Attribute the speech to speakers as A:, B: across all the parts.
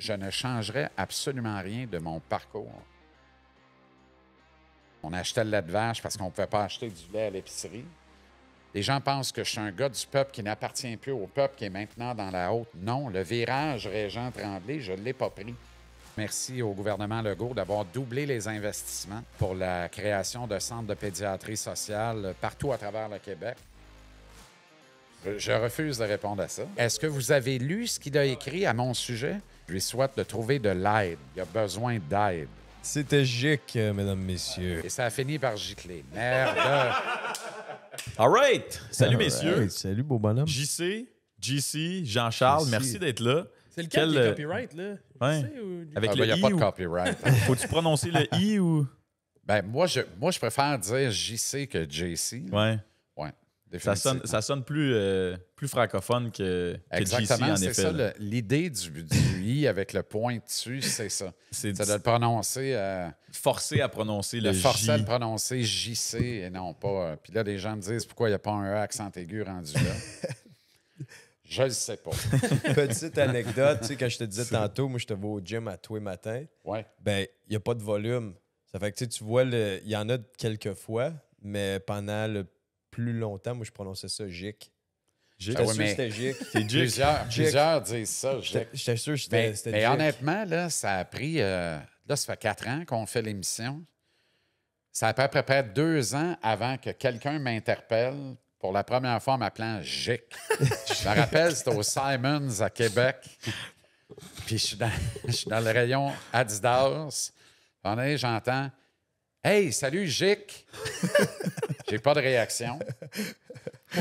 A: je ne changerais absolument rien de mon parcours. On achetait le lait de vache parce qu'on ne pouvait pas acheter du lait à l'épicerie. Les gens pensent que je suis un gars du peuple qui n'appartient plus au peuple qui est maintenant dans la haute. Non, le virage Régent Tremblay, je ne l'ai pas pris. Merci au gouvernement Legault d'avoir doublé les investissements pour la création de centres de pédiatrie sociale partout à travers le Québec. Je refuse de répondre à ça. Est-ce que vous avez lu ce qu'il a écrit à mon sujet? Je lui souhaite de trouver de l'aide. Il a besoin d'aide. C'était gic, euh, mesdames, messieurs. Et ça a fini par gicler. Merde! All right! Salut, messieurs. Salut,
B: beau bonhomme. JC, JC, Jean-Charles, merci d'être là. C'est lequel Quel... qui est euh, copyright, là? Ouais. Sais, ou... Ah, Avec ben, le ben, y a pas de copyright. Faut-tu prononcer le
A: I ou... Ben, moi, je, moi, je préfère dire JC que JC. Ouais. Ça sonne, ça sonne plus, euh, plus francophone que, Exactement, en effet. l'idée du, I avec le point dessus, c'est ça. C'est de le prononcer. Euh, forcer à prononcer le, le forcer à le prononcer JC et non pas. Euh, puis là, les gens me disent pourquoi il n'y a pas un e accent aigu rendu là. Je ne sais pas. Petite anecdote, tu sais, quand je te disais tantôt,
C: moi, je te vois au gym à tous les matins. Ouais. Ben, il n'y a pas de volume. Ça fait que tu vois, il y en a quelques fois, mais pendant le plus longtemps, moi, je prononçais ça Gic.
A: J'étais sûr que c'était ben, ben, Gic. Plusieurs, disent ça, J'étais sûr que c'était Mais, honnêtement, là, ça a pris. Euh, là, ça fait quatre ans qu'on fait l'émission. Ça a pris à peu près deux ans avant que quelqu'un m'interpelle pour la première fois en m'appelant Gic. je me rappelle, c'était au Simons à Québec. Puis je suis dans, le rayon Adidas. j'entends Hey, salut Gic. J'ai pas de réaction.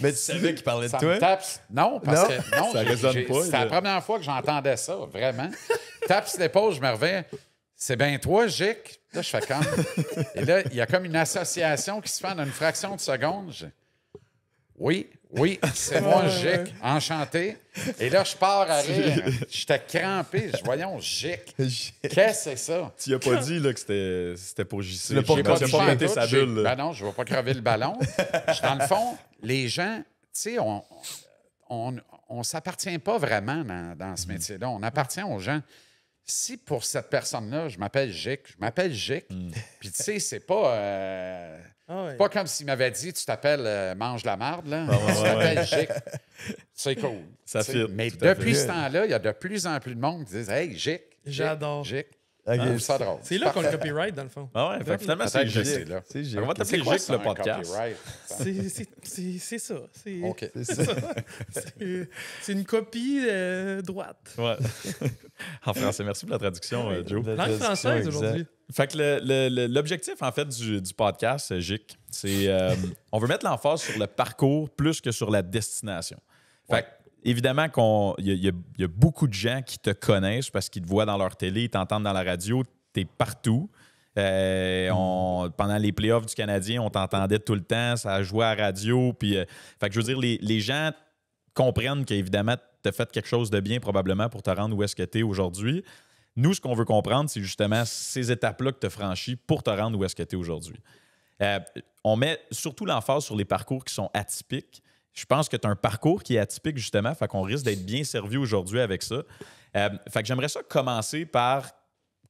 A: Mais tu savais qu'il parlait de toi? Non, parce que non, ça résonne pas. C'est la première fois que j'entendais ça, vraiment. Taps, l'épaule, je me reviens. C'est bien toi, Gic. Là, je fais comme. Et là, il y a comme une association qui se fait en une fraction de seconde. Oui, oui, c'est moi, euh. Gic, enchanté. Et là, je pars à rire. J'étais crampé. Je voyons, Gic. Qu'est-ce que c'est ça? Tu n'as pas dit
B: là, que c'était pour JC. Tu n'as pas, pas, pas pété sa bulle. Ben non, je ne
A: vais pas crever le ballon. dans le fond, les gens, tu sais, on, on, on s'appartient pas vraiment dans, dans ce métier-là. On appartient aux gens. Si pour cette personne-là, je m'appelle Gic, je m'appelle Gic, hmm. puis tu sais, c'est pas. Euh, ah pas comme s'il m'avait dit tu t'appelles euh, Mange la marde, là. Ah, tu t'appelles Gic. C'est cool. Ça fit, Mais depuis ce temps-là, il y a de plus en plus de monde qui disent Hey, Gic. J'adore. Gic. Ah, ah, c'est là qu'on le copyright, dans le fond. Ah ouais, fait, finalement, c'est Gic. On va t'appeler Gic le podcast.
D: C'est ça. C'est okay. une copie euh, droite. Ouais. en français, merci pour la traduction, euh, Joe. Langue française aujourd'hui.
B: Fait l'objectif, en fait, du, du podcast, Gic, euh, c'est euh, on veut mettre l'emphase sur le parcours plus que sur la destination. Fait évidemment qu'il y, a beaucoup de gens qui te connaissent parce qu'ils te voient dans leur télé, ils t'entendent dans la radio, tu es partout. Euh, mm. pendant les playoffs du Canadien, on t'entendait tout le temps, ça jouait à la radio. Puis, euh, je veux dire, les, gens comprennent qu'évidemment, tu as fait quelque chose de bien probablement pour te rendre où est-ce que tu es aujourd'hui. Nous, ce qu'on veut comprendre, c'est justement ces étapes-là que tu as franchies pour te rendre où est-ce que tu aujourd'hui. Euh, on met surtout l'emphase sur les parcours qui sont atypiques je pense que tu as un parcours qui est atypique, justement. Fait qu'on risque d'être bien servi aujourd'hui avec ça. Euh, fait que j'aimerais ça commencer par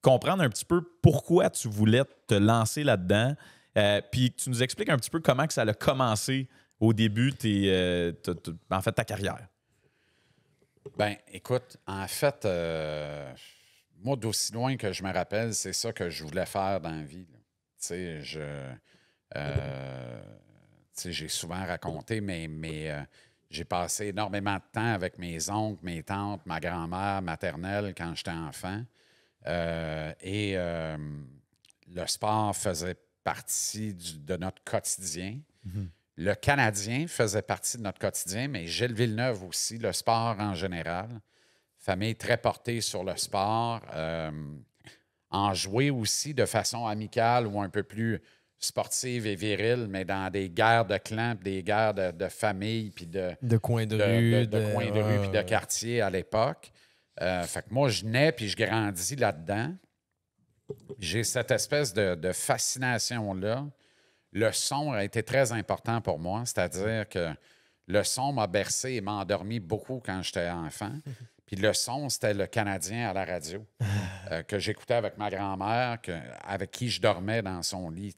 B: comprendre un petit peu pourquoi tu voulais te lancer là-dedans. Euh, puis tu nous expliques un petit peu comment que ça a commencé au début, tes,
A: euh, en fait, ta carrière. Ben, écoute, en fait, moi, d'aussi loin que je me rappelle, c'est ça que je voulais faire dans la vie. Tu sais, je j'ai souvent raconté, mais, mais euh, j'ai passé énormément de temps avec mes oncles, mes tantes, ma grand-mère maternelle quand j'étais enfant. Euh, et euh, le sport faisait partie de notre quotidien. Mhm. Le Canadien faisait partie de notre quotidien, mais Gilles Villeneuve aussi, le sport en général. Famille très portée sur le sport. en jouer aussi de façon amicale ou un peu plus sportive et virile, mais dans des guerres de clans, des guerres de, famille, puis de... De de, rue. De, de rue, de quartier à l'époque. Euh, fait que moi, je nais, puis je grandis là-dedans. J'ai cette espèce de, fascination-là. Le son a été très important pour moi, c'est-à-dire que le son m'a bercé et m'a endormi beaucoup quand j'étais enfant. le son, c'était le Canadien à la radio ah. euh, que j'écoutais avec ma grand-mère, avec qui je dormais dans son lit,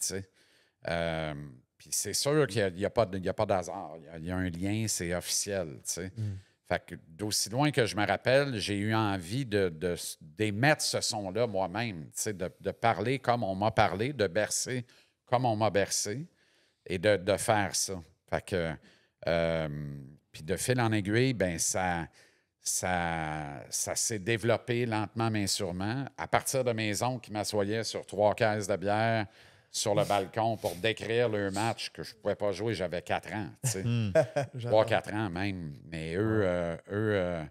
A: euh, puis c'est sûr qu'il n'y a, a, pas d'hasard. Il, il y, a un lien, c'est officiel, tu sais. Hmm. Fait que d'aussi loin que je me rappelle, j'ai eu envie de, d'émettre ce son-là moi-même, tu de, parler comme on m'a parlé, de bercer comme on m'a bercé et de, faire ça. Fait que... Euh, puis de fil en aiguille, ben ça ça, ça s'est développé lentement mais sûrement. À partir de mes oncles qui m'assoyaient sur trois caisses de bière sur le balcon pour décrire le match que je ne pouvais pas jouer, j'avais quatre ans. Hmm. Trois, quatre ans même. Mais eux, euh, eux euh,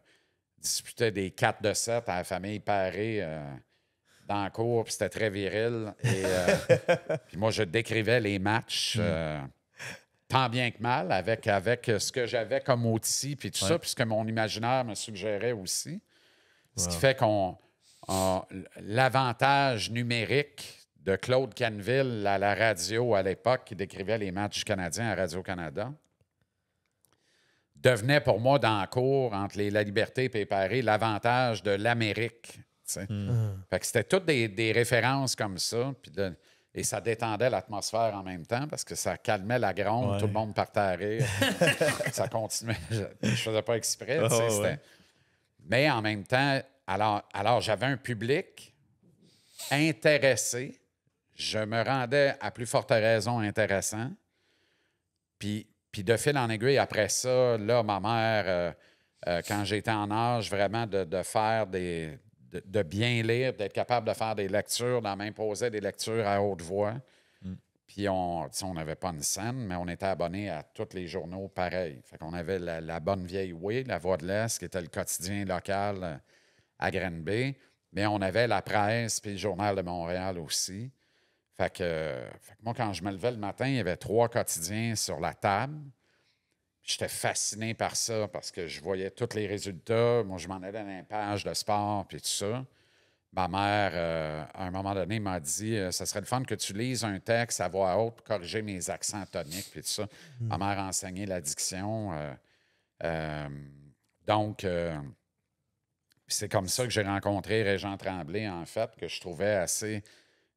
A: disputaient des 4 de 7 à la famille Paré. Euh, dans le cour, puis c'était très viril. Et, puis moi, je décrivais les matchs. Hmm tant bien que mal, avec, avec ce que j'avais comme outil, puis tout puis ça, puisque mon imaginaire me suggérait aussi. Ce qui fait qu'on l'avantage numérique de Claude Canville à la radio à l'époque, qui décrivait les matchs canadiens à Radio-Canada, devenait pour moi dans cours entre les, la liberté et Paris l'avantage de l'Amérique. Hmm. Fait que c'était toutes des, des, références comme ça. Puis de, et ça détendait l'atmosphère en même temps parce que ça calmait la gronde, tout le monde partait à rire. ça continuait. Je, ne faisais pas exprès. Ah Mais en même temps, alors, alors j'avais un public intéressé. Je me rendais à plus forte raison intéressant. Puis, puis de fil en aiguille, après ça, là, ma mère, euh, euh, quand j'étais en âge vraiment de faire des, de, bien lire, d'être capable de faire des lectures, d'en m'imposer des lectures à haute voix. Mm. Puis on n'avait pas une scène, mais on était abonné à tous les journaux pareils. Fait qu'on avait la, bonne vieille Oui », la Voix de l'Est, qui était le quotidien local euh, à Granby. Mais on avait la presse puis le Journal de Montréal aussi. Fait fait que moi, quand je me levais le matin, il y avait trois quotidiens sur la table. J'étais fasciné par ça parce que je voyais tous les résultats. Moi, je m'en allais dans les pages de sport puis tout ça. Ma mère, euh, à un moment donné, m'a dit euh, Ça serait le fun que tu lises un texte à voix haute corriger mes accents toniques puis tout ça. Hmm. Ma mère enseignait enseigné la diction. Euh, donc, c'est comme ça que j'ai rencontré Régent Tremblay, en fait, que je trouvais assez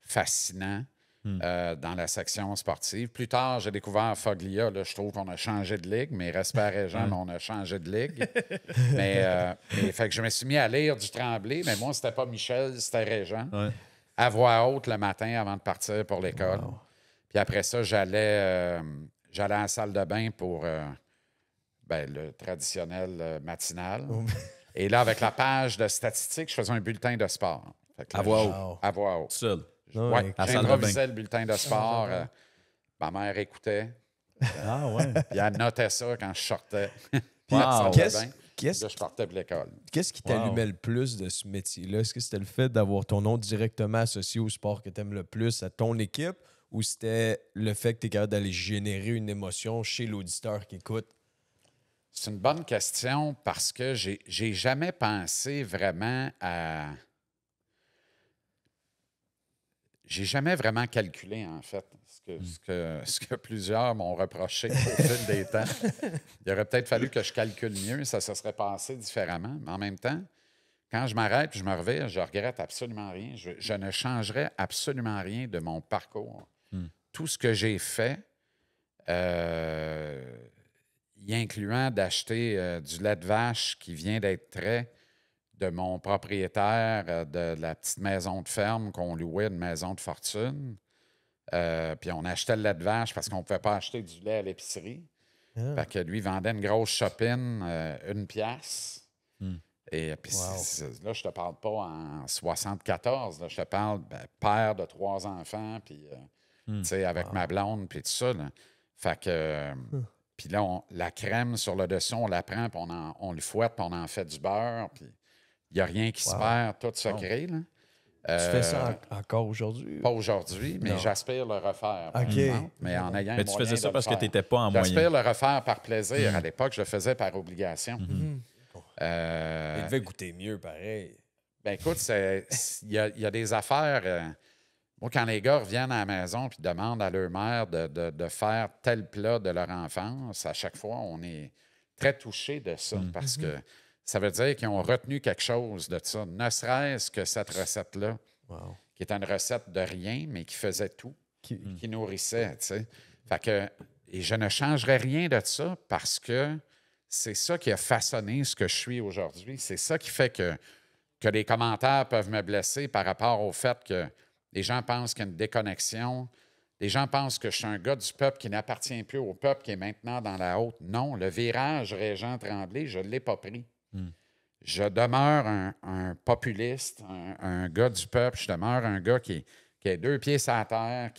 A: fascinant. Hmm. Euh, dans la section sportive. Plus tard, j'ai découvert Foglia. je trouve qu'on a changé de ligue. mais respect à Régent, on a changé de ligue. Euh, mais, fait que je me suis mis à lire du Tremblay, mais moi, c'était pas Michel, c'était Régent. À voix haute le matin avant de partir pour l'école. Puis après ça, euh, j'allais à la salle de bain pour ben, le traditionnel matinal. Oh, Et là, avec la page de statistiques, je faisais un bulletin de sport. à voix haute. À voix haute. Seul. Quand ouais, j'improvisais le bulletin de sport. Euh, ma mère écoutait. Ah ouais. Puis elle notait ça quand je sortais. Puis qu'est-ce que je partais de l'école. Qu'est-ce qui t'allumait le plus de ce
C: métier-là? Est-ce que c'était le fait d'avoir ton nom directement associé au sport que tu aimes le plus à ton équipe
A: ou c'était le fait que tu es capable d'aller générer une émotion chez l'auditeur qui écoute? C'est une bonne question parce que j'ai jamais pensé vraiment à j'ai jamais vraiment calculé, en fait, ce que, plusieurs m'ont reproché au fil des temps. Il aurait peut-être fallu que je calcule mieux, ça se serait passé différemment. Mais en même temps, quand je m'arrête et je me reviens, je regrette absolument rien. Je, ne changerai absolument rien de mon parcours. Hmm. Tout ce que j'ai fait, euh, y incluant d'acheter euh, du lait de vache qui vient d'être très de mon propriétaire euh, de la petite maison de ferme qu'on louait, une maison de fortune. Euh, puis on achetait le lait de vache parce qu'on ne pouvait pas acheter du lait à l'épicerie. Ah. Fait que lui vendait une grosse chopine, euh, une pièce. Hmm. Et puis là, je te parle pas en 74, là, je te parle ben, père de trois enfants, puis hmm. tu sais avec ma blonde, puis tout ça. Fait que. Puis là, la crème sur le dessus, on la prend, puis on, lui fouette, puis on en fait du beurre. Puis il n'y a rien qui se perd, tout se crée. Là. tu fais ça euh, encore aujourd'hui? Pas aujourd'hui, mais j'aspire le refaire. ok Mais tu faisais ça parce que tu n'étais pas en moyenne. J'aspire le refaire par plaisir. Mhm. À l'époque, je le faisais par obligation. Mhm. Mhm. Euh, il devait goûter mieux, pareil. Ben écoute, il y, a des affaires. Euh, moi, quand les gars reviennent à la maison et demandent à leur mère de, faire tel plat de leur enfance, à chaque fois, on est très touché de ça parce que ça veut dire qu'ils ont retenu quelque chose de ça, ne serait-ce que cette recette-là, qui est une recette de rien, mais qui faisait tout, qui, mm. nourrissait. que, et je ne changerais rien de ça parce que c'est ça qui a façonné ce que je suis aujourd'hui. C'est ça qui fait que, que les commentaires peuvent me blesser par rapport au fait que les gens pensent qu'il y a une déconnexion. Les gens pensent que je suis un gars du peuple qui n'appartient plus au peuple qui est maintenant dans la haute. Non, le virage Régent Tremblay, je ne l'ai pas pris. Hmm. Je demeure un, populiste, un, gars du peuple. Je demeure un gars qui, qui a deux pieds sur terre,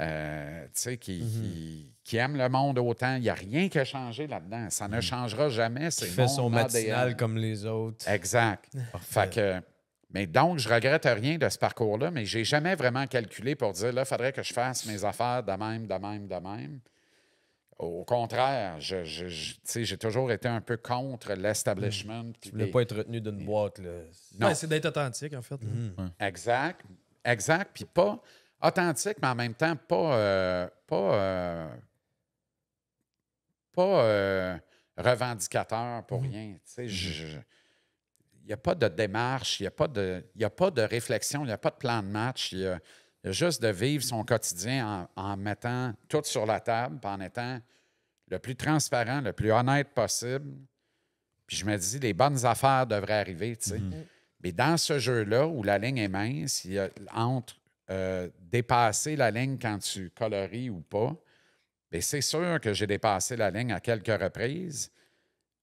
A: euh, mhm. qui, aime le monde autant. Il n'y a rien qui a changé là-dedans. Ça ne hmm. changera jamais. Il fait son matinal comme les autres. Exact. fait que, mais donc, je regrette rien de ce parcours-là, mais je n'ai jamais vraiment calculé pour dire, là, il faudrait que je fasse mes affaires de même, de même, de même. Au contraire, je, je, j'ai toujours été un peu contre l'establishment. Tu voulais pas être retenu d'une boîte. Là. Non, c'est
D: d'être authentique, en fait. Mhm.
A: Exact. Exact. Puis pas authentique, mais en même temps, pas. Euh, pas. Euh, pas euh, revendicateur pour mhm. rien. Mhm. Il n'y a pas de démarche, il n'y a, pas de, y a pas de réflexion, il n'y a pas de plan de match. Y a, juste de vivre son quotidien en, mettant tout sur la table, en étant le plus transparent, le plus honnête possible. Puis je me dis, les bonnes affaires devraient arriver, mm-hmm. Mais dans ce jeu-là, où la ligne est mince, il y a, entre euh, dépasser la ligne quand tu colories ou pas, mais ben c'est sûr que j'ai dépassé la ligne à quelques reprises,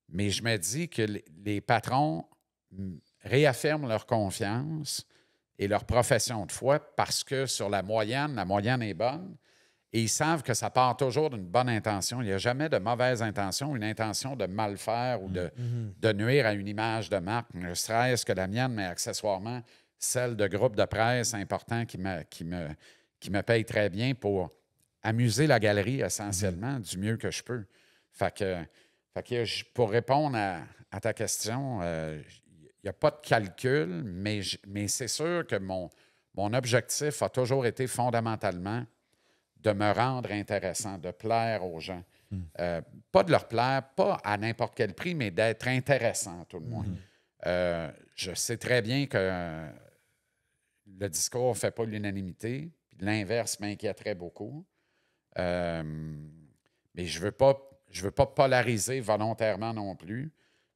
A: mais je me dis que les patrons réaffirment leur confiance, et leur profession de foi parce que sur la moyenne, la moyenne est bonne et ils savent que ça part toujours d'une bonne intention. Il n'y a jamais de mauvaise intention, une intention de mal faire ou de, mm, mm-hmm. de nuire à une image de marque, ne serait-ce que la mienne, mais accessoirement celle de groupes de presse importants qui me, qui me, qui me paye très bien pour amuser la galerie essentiellement mm-hmm. du mieux que je peux. Fait que, que pour répondre à, ta question, euh, pas de calcul, mais, mais c'est sûr que mon, mon objectif a toujours été fondamentalement de me rendre intéressant, de plaire aux gens. Hmm. Euh, pas de leur plaire, pas à n'importe quel prix, mais d'être intéressant, tout le hmm. moins. Euh, je sais très bien que le discours ne fait pas l'unanimité, l'inverse m'inquiéterait beaucoup. Euh, mais je ne veux, pas, je veux pas polariser volontairement non plus.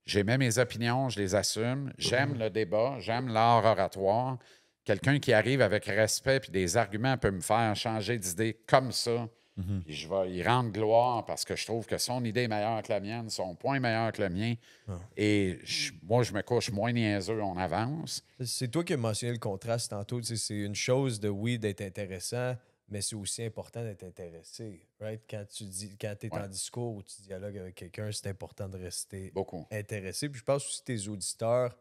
A: J'ai mes opinions, je les assume. J'aime mhm. le débat, j'aime l'art oratoire. Quelqu'un qui arrive avec respect et des arguments peut me faire changer d'idée comme ça. Mhm. je vais y rendre gloire parce que je trouve que son idée est meilleure que la mienne, son point est meilleur que le mien. Ah. Et moi, je me couche moins niaiseux, on avance.
C: C'est toi qui as mentionné le contraste tantôt. C'est une chose de, oui, d'être intéressant, mais c'est aussi important d'être intéressé. Right? Quand tu dis, quand es en discours ou tu dialogues avec quelqu'un, c'est important de rester intéressé. Puis je pense aussi que tes auditeurs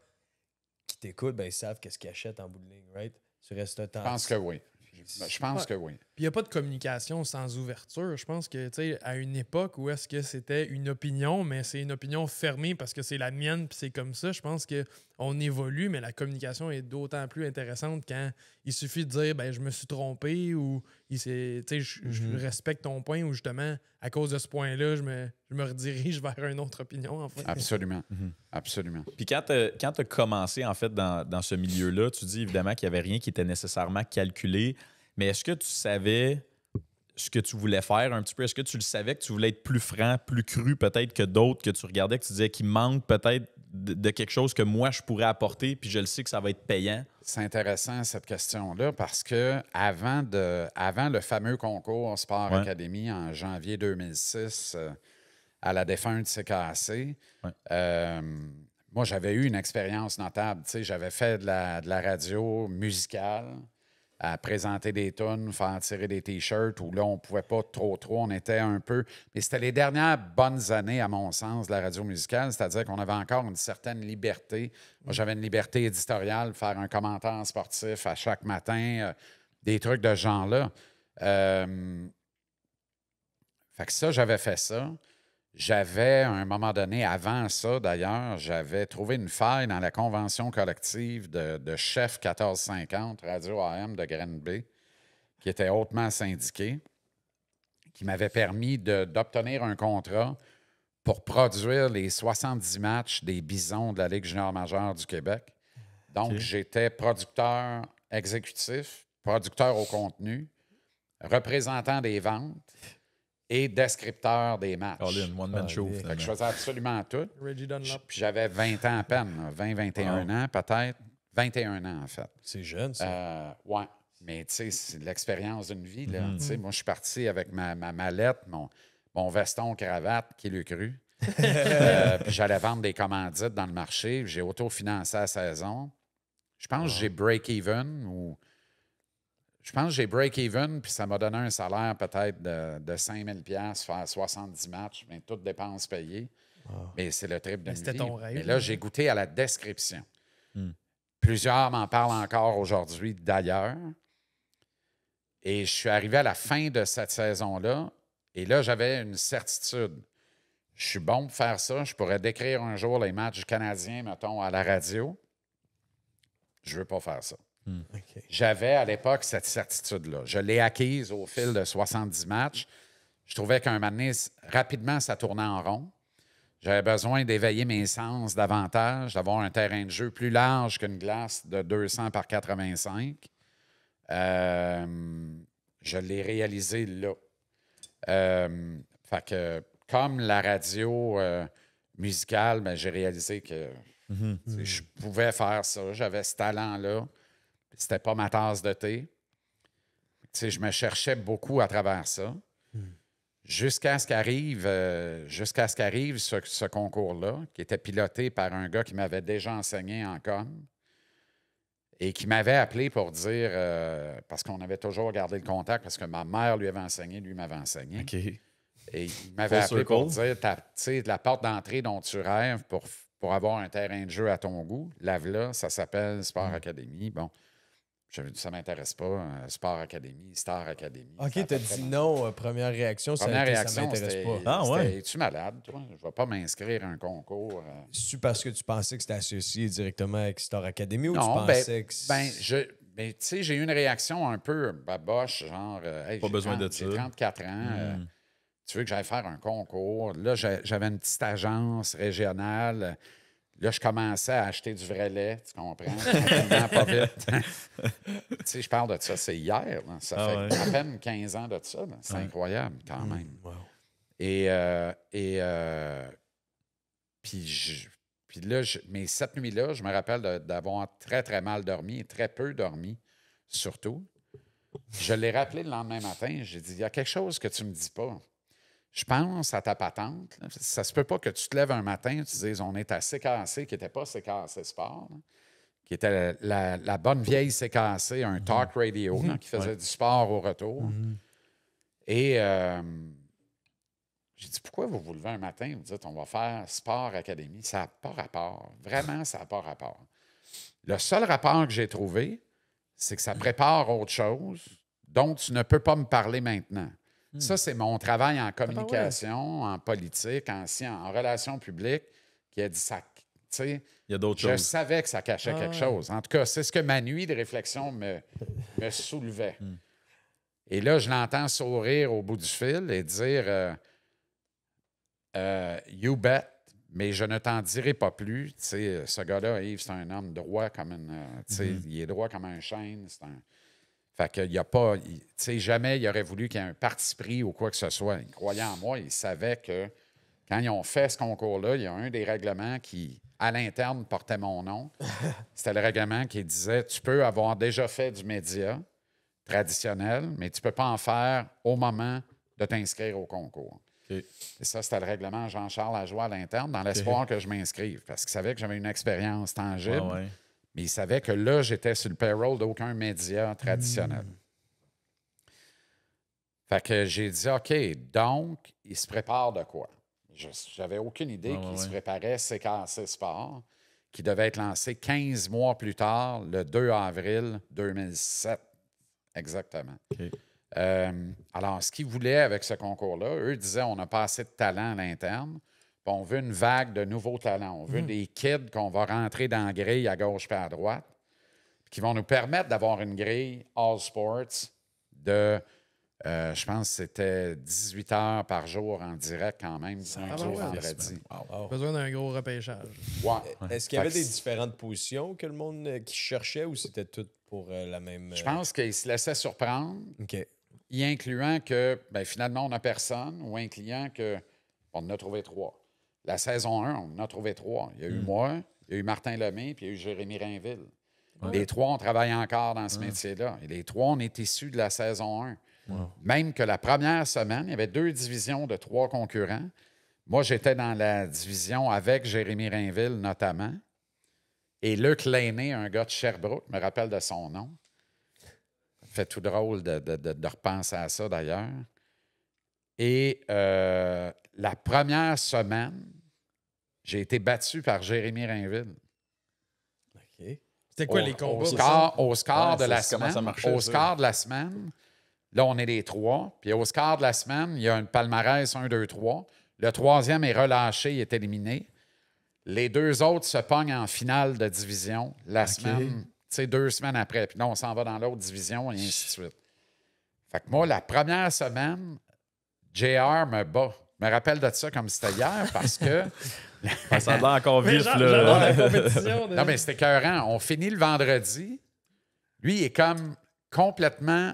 C: qui t'écoutent, ben, ils savent qu'est-ce qu'ils achètent en bout de ligne. Right? Tu restes un temps. Je que oui. je pense que oui.
D: Puis il n'y a pas de communication sans ouverture. Je pense que, tu sais, à une époque où est-ce que c'était une opinion, mais c'est une opinion fermée parce que c'est la mienne, puis c'est comme ça, je pense qu'on évolue, mais la communication est d'autant plus intéressante quand il suffit de dire, ben je me suis trompé ou, tu sais, je, mm-hmm. respecte ton point ou justement, à cause de ce point-là, je me, je me redirige vers une autre opinion, en mm-hmm.
B: Absolument. Puis quand euh, tu as, commencé, en fait, dans, dans ce milieu-là, tu dis évidemment qu'il n'y avait rien qui était nécessairement calculé. Mais est-ce que tu savais ce que tu voulais faire un petit peu? Est-ce que tu le savais que tu voulais être plus franc, plus cru peut-être que d'autres que tu regardais, que tu disais qu'il manque peut-être de, quelque chose que moi je pourrais apporter, puis je le sais que
A: ça va être payant? C'est intéressant cette question-là parce que avant, de, avant le fameux concours Sport Academy en janvier 2006 euh, à la défunte CKC, euh, moi j'avais eu une expérience notable. J'avais fait de la radio musicale à présenter des tonnes, faire tirer des T-shirts, où là, on ne pouvait pas trop, trop, on était un peu. Mais c'était les dernières bonnes années, à mon sens, de la radio musicale, c'est-à-dire qu'on avait encore une certaine liberté. Moi, j'avais une liberté éditoriale, faire un commentaire sportif à chaque matin, euh, des trucs de ce genre-là. Euh, fait que ça, j'avais fait ça. J'avais, à un moment donné, avant ça d'ailleurs, j'avais trouvé une faille dans la convention collective de, chef 1450, Radio AM de Grenby, qui était hautement syndiqué, qui m'avait permis d'obtenir un contrat pour produire les 70 matchs des Bisons de la Ligue junior majeure du Québec. Donc, j'étais producteur exécutif, producteur au contenu, représentant des ventes et descripteur des matchs. Ah, je faisais absolument tout. j'avais 20 ans à peine, 20, 21 ans peut-être. 21 ans en fait. C'est jeune ça. Euh, Mais tu sais, c'est l'expérience d'une vie. Mhm. Moi, je suis parti avec ma, ma mallette, mon, mon veston cravate qui le cru. Euh, j'allais vendre des commandites dans le marché. J'ai autofinancé la saison. Je pense que j'ai break-even ou je pense que j'ai break-even, puis ça m'a donné un salaire peut-être de, de 5 000 faire 70 matchs, mais toutes dépenses payées. Ah. Mais c'est le triple de mais C'était ton rêve. Mais là, hein? j'ai goûté à la description. Hmm. Plusieurs m'en parlent encore aujourd'hui d'ailleurs. Et je suis arrivé à la fin de cette saison-là, et là, j'avais une certitude. Je suis bon pour faire ça. Je pourrais décrire un jour les matchs canadiens, mettons, à la radio. Je ne veux pas faire ça. Hmm. J'avais à l'époque cette certitude-là. Je l'ai acquise au fil de 70 matchs. Je trouvais qu'un moment rapidement, ça tournait en rond. J'avais besoin d'éveiller mes sens davantage, d'avoir un terrain de jeu plus large qu'une glace de 200 par 85. je l'ai réalisé là. que, comme la radio euh, musicale, ben, j'ai réalisé que mhm. je pouvais faire ça. J'avais ce talent-là. C'était pas ma tasse de thé. sais, je me cherchais beaucoup à travers ça. Jusqu'à ce qu'arrive euh, jusqu'à ce qu'arrive ce, concours-là, qui était piloté par un gars qui m'avait déjà enseigné en com et qui m'avait appelé pour dire euh, parce qu'on avait toujours gardé le contact parce que ma mère lui avait enseigné, lui m'avait enseigné. OK. Et il m'avait appelé pour dire tu la porte d'entrée dont tu rêves pour, pour avoir un terrain de jeu à ton goût, lave-la, ça s'appelle Sport mm. Academy. Bon. J'avais dit « ça ne m'intéresse pas. Sport Academy, Star Academy. OK, tu as dit non. Première réaction, première ça, réaction, ça m'intéresse pas. Ah ouais? Es-tu malade, toi? Je ne vais pas m'inscrire à un concours. Euh.
C: C'est parce que tu pensais que c'était associé directement avec Star Academy ou non, tu pensais
A: ben, que. Ben, ben, tu sais, j'ai eu une réaction un peu baboche, genre. Euh, hey, pas besoin de ça. J'ai 34 ans. Euh, hmm. tu veux que j'aille faire un concours? Là, j'avais une petite agence régionale. Là, je commençais à acheter du vrai lait, tu comprends? pas vite. tu je parle de ça, c'est hier. Ça ah fait à peine 15 ans de ça. C'est incroyable, quand mm, même. Et, euh, euh, puis, là, mais cette nuit-là, je me rappelle d'avoir très, très mal dormi très peu dormi, surtout. Je l'ai rappelé le lendemain matin. J'ai dit, il y a quelque chose que tu ne me dis pas je pense à ta patente. Ça se peut pas que tu te lèves un matin et tu dises on est à CKC, qui n'était pas CKC Sport, qui était la, bonne vieille CKC, un mhm. talk radio mhm. qui faisait du sport au retour. Mhm. Et euh, j'ai dit pourquoi vous vous levez un matin et vous dites on va faire Sport Académie Ça n'a pas rapport. Vraiment, ça n'a pas rapport. Le seul rapport que j'ai trouvé, c'est que ça prépare autre chose dont tu ne peux pas me parler maintenant. Hmm. Ça, c'est mon travail en ah, ben communication, en politique, en, en, relations publiques, qui a dit ça. Il y a d'autres choses. Je savais que ça cachait quelque ah. chose. En tout cas, c'est ce que ma nuit de réflexion me, soulevait. Hmm. Et là, je l'entends sourire au bout du fil et dire euh, euh, You bet, mais je ne t'en dirai pas plus. sais, ce gars-là, Yves, c'est un homme droit comme une. Euh, tu mm-hmm. Il est droit comme un chêne. C'est un fait qu'il n'y a pas. Tu sais, jamais il aurait voulu qu'il y ait un parti pris ou quoi que ce soit. Il croyait en moi, il savait que quand ils ont fait ce concours-là, il y a un des règlements qui, à l'interne, portait mon nom. C'était le règlement qui disait Tu peux avoir déjà fait du média traditionnel, mais tu ne peux pas en faire au moment de t'inscrire au concours. Et ça, c'était le règlement Jean-Charles Lajoie à l'interne, dans l'espoir que je m'inscrive, parce qu'il savait que j'avais une expérience tangible. Mais il savait que là, j'étais sur le payroll d'aucun média traditionnel. Hmm. Fait que j'ai dit, OK, donc, il se prépare de quoi? J'avais aucune idée qu'il se préparait CKC sport, qui devait être lancé 15 mois plus tard, le 2 avril 2007. Exactement. Euh, alors, ce qu'ils voulaient avec ce concours-là, eux disaient, on n'a pas assez de talent à l'interne on veut une vague de nouveaux talents. On veut mhm. des kids qu'on va rentrer dans la grille à gauche et à droite, qui vont nous permettre d'avoir une grille All Sports de, euh, je pense c'était 18 heures par jour en direct quand même, un jours vendredi.
D: Besoin d'un gros repêchage. Est-ce qu'il y avait des
A: différentes positions que le monde euh, qui cherchait ou c'était tout pour euh, la même... Je pense qu'ils se laissaient surprendre, y incluant que ben, finalement, on n'a personne ou un client que... On a trouvé trois. La saison 1, on en a trouvé trois. Il y a eu hmm. moi, il y a eu Martin Lemay, puis il y a eu Jérémy Rainville. Les trois, on travaille encore dans ce métier-là. Et les trois, on est issus de la saison 1. Même que la première semaine, il y avait deux divisions de trois concurrents. Moi, j'étais dans la division avec Jérémy Rainville notamment. Et Luc Lainé, un gars de Sherbrooke, me rappelle de son nom. Fait tout drôle de, de repenser à ça d'ailleurs. Et euh, la première semaine, j'ai été battu par Jérémy Rainville.
C: OK. C'était quoi les
A: combats? Au score, de la semaine. de la semaine, là, on est les trois. Puis au score de la semaine, il y a un palmarès 1, 2, 3. Le troisième est relâché, il est éliminé. Les deux autres se pognent en finale de division la semaine, tu sais, deux semaines après. Puis là, on s'en va dans l'autre division et ainsi de suite. Fait que moi, la première semaine, JR me bat. me rappelle de ça comme c'était hier parce que. ça a là. non, mais c'était écœurant. On finit le vendredi. Lui, il est comme complètement.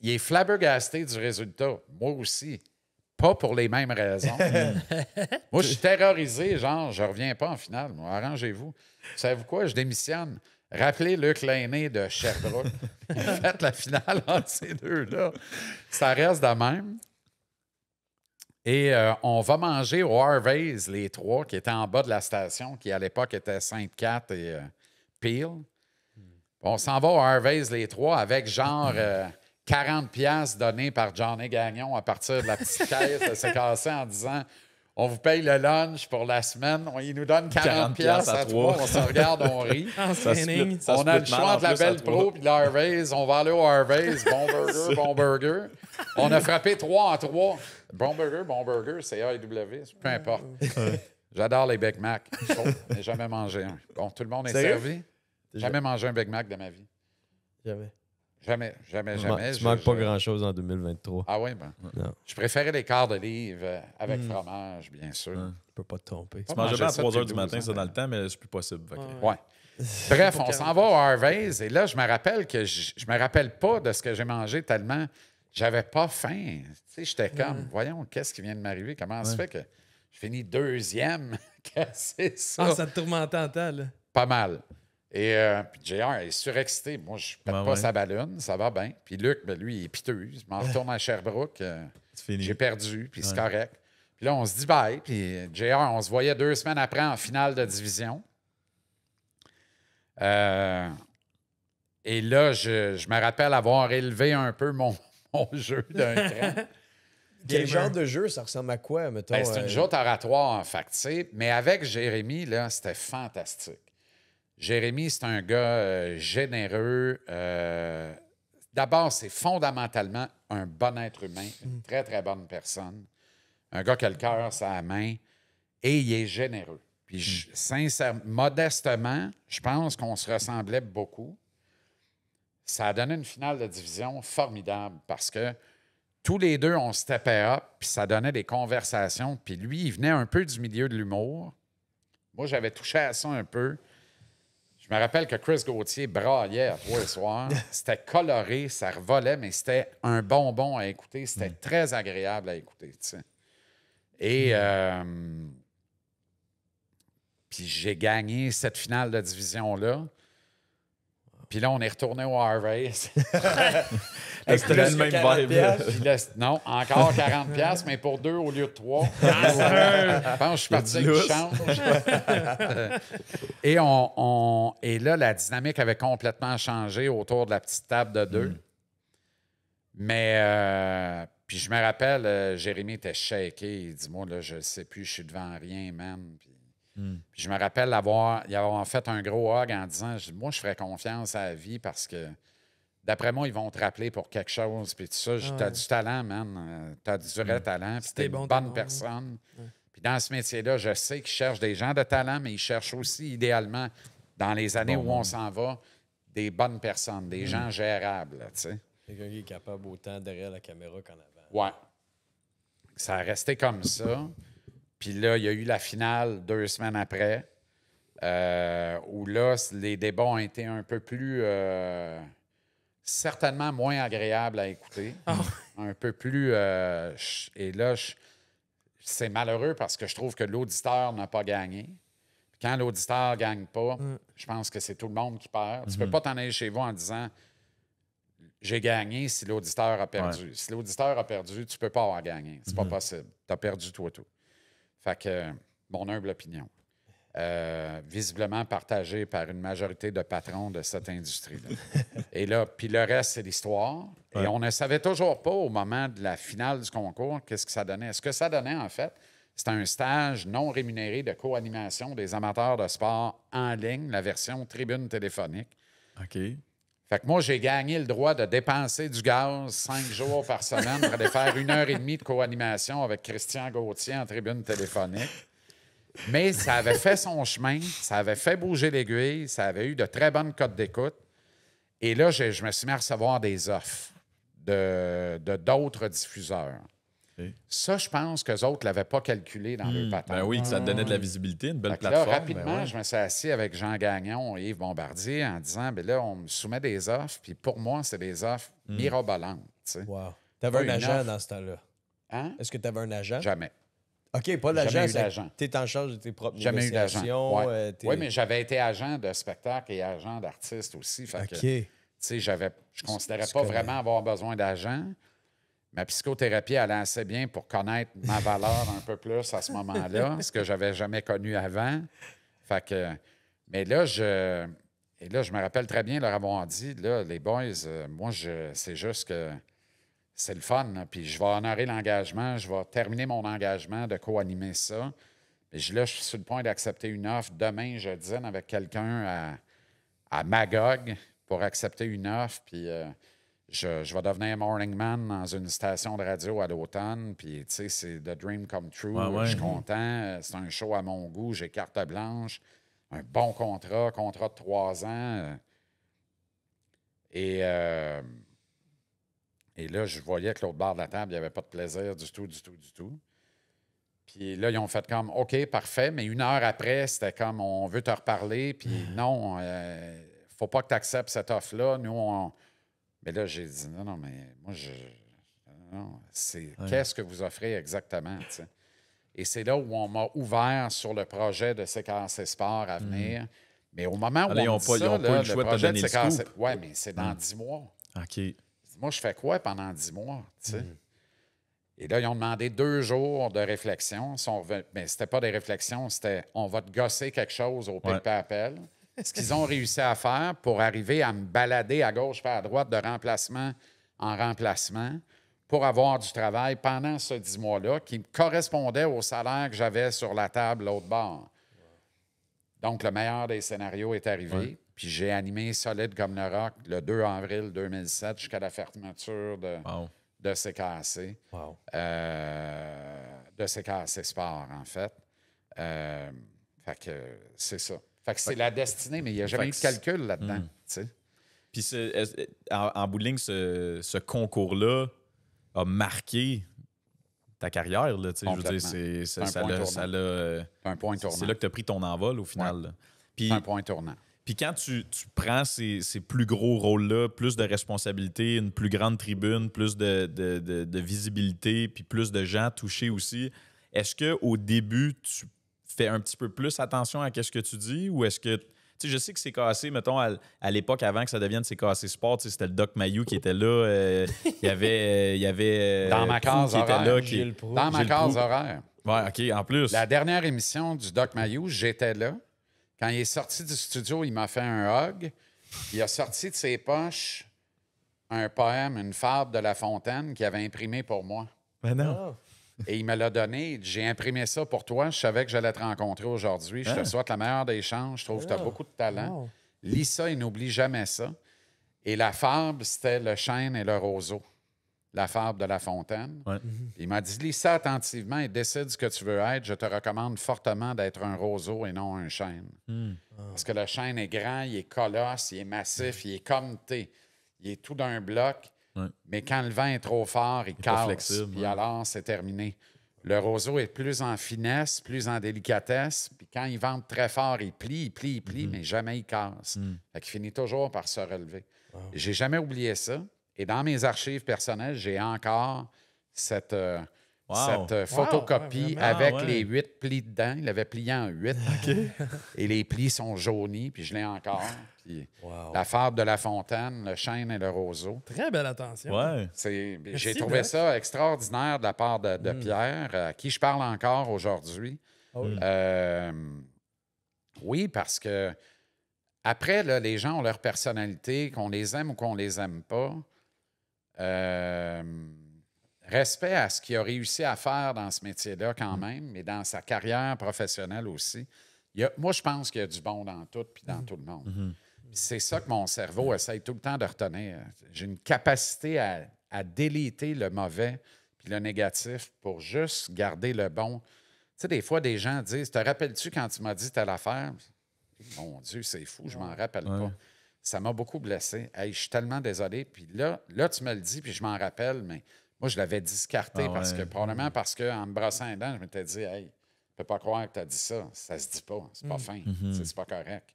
A: Il est flabbergasté du résultat. Moi aussi. Pas pour les mêmes raisons. moi, je suis terrorisé, genre, je reviens pas en finale. Arrangez-vous. Savez-vous quoi? Je démissionne. Rappelez Luc Lainé de Sherbrooke. fait la finale entre ces deux-là. Ça reste de même. Et euh, on va manger au Harvey's, les trois, qui étaient en bas de la station, qui à l'époque était Sainte-Cat et euh, Peel. Hmm. On s'en va au Harvey's, les trois, avec genre 40 pièces données par Johnny Gagnon à partir de la petite caisse de cassé en disant on vous paye le lunch pour la semaine. Ils nous donnent 40, à, trois. On se regarde, on rit. Ah, on a le choix entre la Belle Pro et l'Harvey's. On va aller au Harvey's. Bon burger, bon burger. On a frappé 3 en 3. Bon burger, bon burger, c'est A-W. Peu importe. J'adore les Big Mac. Je n'ai jamais mangé un. Bon, tout le monde est, est servi. Jamais mangé un Big Mac de ma vie. Jamais. Jamais, jamais, jamais. Tu je, manques pas grand-chose
B: en 2023. Ah oui, ben.
A: Je préférais les quarts de livre euh, avec hmm. fromage, bien sûr. Tu peux pas te tromper. Tu mangeais à 3 h du matin, c'est dans le hein. temps, mais c'est plus possible. Bref, on s'en va au Harvey's et là, je me rappelle que je, je me rappelle pas de ce que j'ai mangé tellement j'avais pas faim. Tu sais, j'étais comme, voyons, qu'est-ce qui vient de m'arriver? Comment ça se fait que je finis deuxième? qu'est-ce que c'est ça? Ah, ça te
D: tourmente en temps, là.
A: Pas mal. Et euh, puis JR est surexcité. Moi, je pète ben pas sa ballonne, ça va bien. Puis Luc, ben, lui, il est piteux. Je m'en retourne à Sherbrooke. Euh, j'ai perdu, puis c'est correct. Puis là, on se dit bye. Puis JR, on se voyait deux semaines après en finale de division. Euh, et là, je, me rappelle avoir élevé un peu mon, jeu d'un cran.
C: Quel genre de jeu? Ça ressemble à quoi, mettons? Ben, c'est une joute
A: oratoire, en fait. Mais avec Jérémy, là, c'était fantastique. Jérémy, c'est un gars euh, généreux. Euh, d'abord, c'est fondamentalement un bon être humain, une mm. très, très bonne personne. Un gars qui a le cœur, sa main, et il est généreux. Puis, mm. sincèrement, modestement, je pense qu'on se ressemblait beaucoup. Ça a donné une finale de division formidable parce que tous les deux, on se tapait up, puis ça donnait des conversations. Puis lui, il venait un peu du milieu de l'humour. Moi, j'avais touché à ça un peu. Je me rappelle que Chris Gauthier braillait à trois soirs. C'était coloré, ça revolait, mais c'était un bonbon à écouter. C'était mm. très agréable à écouter. Et. Mm. Euh, puis j'ai gagné cette finale de division-là. Puis là, on est retourné au Harvey. C'était le même vibe. non, encore 40 pièces, mais pour deux au lieu de trois. Ah, je pense que je suis parti du et, on, là, la dynamique avait complètement changé autour de la petite table de deux. Mm. Mais... Euh, puis je me rappelle, euh, Jérémy était shaké. Il dit Moi, là, je sais plus, je suis devant rien, même je me rappelle avoir, y fait un gros hug en disant Moi, je ferais confiance à la vie parce que d'après moi, ils vont te rappeler pour quelque chose. Puis tout ça, tu as du talent, man. Euh, tu as du vrai talent. Puis tu es une bonne personne. Puis dans ce métier-là, je sais qu'ils cherchent des gens de talent, mais ils cherchent aussi, idéalement, dans les années où on s'en va, des bonnes personnes, des mm. gens gérables. Quelqu'un qui est capable autant
C: derrière la caméra qu'en
A: avant. Ouais. Ça a resté comme ça. Puis là, il y a eu la finale deux semaines après, euh, où là, les débats ont été un peu plus. Euh, certainement moins agréables à écouter. Ah un peu plus. Euh, et là, c'est malheureux parce que je trouve que l'auditeur n'a pas gagné. quand l'auditeur ne gagne pas, mm. je pense que c'est tout le monde qui perd. Tu ne mm-hmm. peux pas t'en aller chez vous en disant j'ai gagné si l'auditeur a perdu. Si l'auditeur a perdu, tu ne peux pas avoir gagné. C'est pas mm-hmm. possible. Tu as perdu toi tout. Fait que, euh, mon humble opinion. Euh, visiblement partagée par une majorité de patrons de cette industrie-là. et là, puis le reste, c'est l'histoire. Et on ne savait toujours pas au moment de la finale du concours qu'est-ce que ça donnait. Ce que ça donnait, en fait, c'était un stage non rémunéré de co-animation des amateurs de sport en ligne, la version tribune téléphonique. OK. Fait que moi, j'ai gagné le droit de dépenser du gaz cinq jours par semaine pour aller faire une heure et demie de co-animation avec Christian Gauthier en tribune téléphonique. Mais ça avait fait son chemin, ça avait fait bouger l'aiguille, ça avait eu de très bonnes cotes d'écoute. Et là, je, me suis mis à recevoir des offres de d'autres diffuseurs. Ça, je pense qu'eux autres ne l'avaient pas calculé dans le leur hmm. patron. Ben oui, ça te donnait de la visibilité, une belle plateforme. Ben rapidement, je me suis assis avec Jean Gagnon et Yves Bombardier en disant ben là, on me soumet des offres, puis pour moi, c'est des offres hmm. mirabolantes. Tu avais un agent dans ce temps-là? Hein? Est-ce que tu avais un agent? Jamais.
C: OK, pas l'agent.
A: Tu es en charge de tes propres négociations. Jamais eu d'agent. Euh, oui, mais j'avais été agent de spectacle et agent d'artiste aussi. Fait OK. je ne considérais pas vraiment avoir besoin d'agent ma psychothérapie allait assez bien pour connaître ma valeur un peu plus à ce moment-là, ce que j'avais jamais connu avant. Fait que, mais là, je, et là, je me rappelle très bien leur avoir dit, là, les boys, euh, moi moi, c'est juste que c'est le fun, puis je vais honorer l'engagement, je vais terminer mon engagement de co-animer ça. Mais je, là, je suis sur le point d'accepter une offre. Demain, je disais avec quelqu'un à, Magog pour accepter une offre, puis... Euh, je, vais devenir morning man dans une station de radio à l'automne, puis tu sais, c'est the dream come true. Je suis content, c'est un show à mon goût, j'ai carte blanche, un bon contrat, contrat de trois ans. Et, euh, et là, je voyais que l'autre barre de la table, il n'y avait pas de plaisir du tout, du tout, du tout. Puis là, ils ont fait comme OK, parfait, mais une heure après, c'était comme on veut te reparler, puis ah. non, euh, faut pas que tu acceptes cette offre-là. Nous, on mais là, j'ai dit non, non, mais moi, je. Non, c'est qu'est-ce que vous offrez exactement? Et c'est là où on m'a ouvert sur le projet de séquence sport à mhm. venir. Mais au moment où ah, on, on dit ça, le, le projet de séquence... Oui, mais c'est dans dix mois. OK. Moi, je fais quoi pendant dix mois? Mhm. Et là, ils ont demandé deux jours de réflexion. sont Mais c'était pas des réflexions, c'était on va te gosser quelque chose au ouais. à ce qu'ils ont réussi à faire pour arriver à me balader à gauche, vers à droite, de remplacement en remplacement, pour avoir du travail pendant ce dix mois-là qui correspondait au salaire que j'avais sur la table l'autre bord. Donc, le meilleur des scénarios est arrivé. Puis j'ai animé Solide comme le rock le 2 avril 2007 jusqu'à la fermeture de, de CKAC euh, de Sport, en fait. Euh, fait que c'est ça. Fait que c'est la destinée, mais il n'y a jamais de calcul
B: là-dedans. Hmm. sais. Puis en, bowling ce, concours-là a marqué ta carrière. Là, je veux dire, c'est, C'est là que tu as pris ton envol au final. Puis, un point tournant. Puis quand tu, prends ces, plus gros rôles-là, plus de responsabilités, une plus grande tribune, plus de, visibilité, puis plus de gens touchés aussi, est-ce qu'au début, tu un petit peu plus attention à ce que tu dis ou est-ce que. Tu je sais que c'est cassé, mettons, à, l'époque, avant que ça devienne c'est cassé sport, c'était le Doc Mayou qui était là. Euh, il y avait.
A: Euh, il y avait euh, dans ma case horaire. là, dans ma case horaire. Ouais, OK, en plus. La dernière émission du Doc Mayou, j'étais là. Quand il est sorti du studio, il m'a fait un hug. Il a sorti de ses poches un poème, une fable de La Fontaine qu'il avait imprimé pour moi.
B: Mais ben non. Oh.
A: Et il me l'a donné. J'ai imprimé ça pour toi. Je savais que j'allais te rencontrer aujourd'hui. Je te hein? souhaite la meilleure des chances. Je trouve que tu as ah. beaucoup de talent. Lis ça et n'oublie jamais ça. Et la fable, c'était le chêne et le roseau. La fable de la fontaine. Mhm. Il m'a dit lis ça attentivement et décide ce que tu veux être. Je te recommande fortement d'être un roseau et non un chêne. Hmm. Parce que le chêne est grand, il est colosse, il est massif, il est comme Il est tout d'un bloc. Mais quand le vent est trop fort, il, casse. Flexible, puis alors, c'est terminé. Le roseau est plus en finesse, plus en délicatesse. Puis quand il vente très fort, il plie, il plie, il plie, mhm. mais jamais il casse. Mhm. il finit toujours par se relever. J'ai jamais oublié ça. Et dans mes archives personnelles, j'ai encore cette, euh, euh, photocopie avec ah les huit plis dedans. Il avait plié en huit. et les plis sont jaunis, puis je l'ai encore la fable de la fontaine, le chêne et le roseau.
D: Très belle attention.
A: J'ai trouvé ça extraordinaire de la part de, mm. Pierre, à qui je parle encore aujourd'hui. Ah mm. euh, oui. parce que après, les gens ont leur personnalité, qu'on les aime ou qu'on les aime pas. Euh, respect à ce qu'il a réussi à faire dans ce métier-là quand mm. même, mais dans sa carrière professionnelle aussi. moi, je pense qu'il y a du bon dans tout, puis dans tout le monde. Mm-hmm c'est ça que mon cerveau essaye tout le temps de retenir. J'ai une capacité à, déliter le mauvais puis le négatif pour juste garder le bon. Tu sais, des fois, des gens disent Te rappelles-tu quand tu m'as dit telle affaire Mon Dieu, c'est fou, je m'en rappelle pas. Ça m'a beaucoup blessé. Hey, je suis tellement désolé. Puis là, là, tu me le dis, puis je m'en rappelle, mais moi, je l'avais discarté ah parce que, probablement parce qu'en me brossant les dents, je m'étais dit Hey, je peux pas croire que tu as dit ça. Ça se dit pas. C'est pas mm. fin. Mm-hmm. C'est pas correct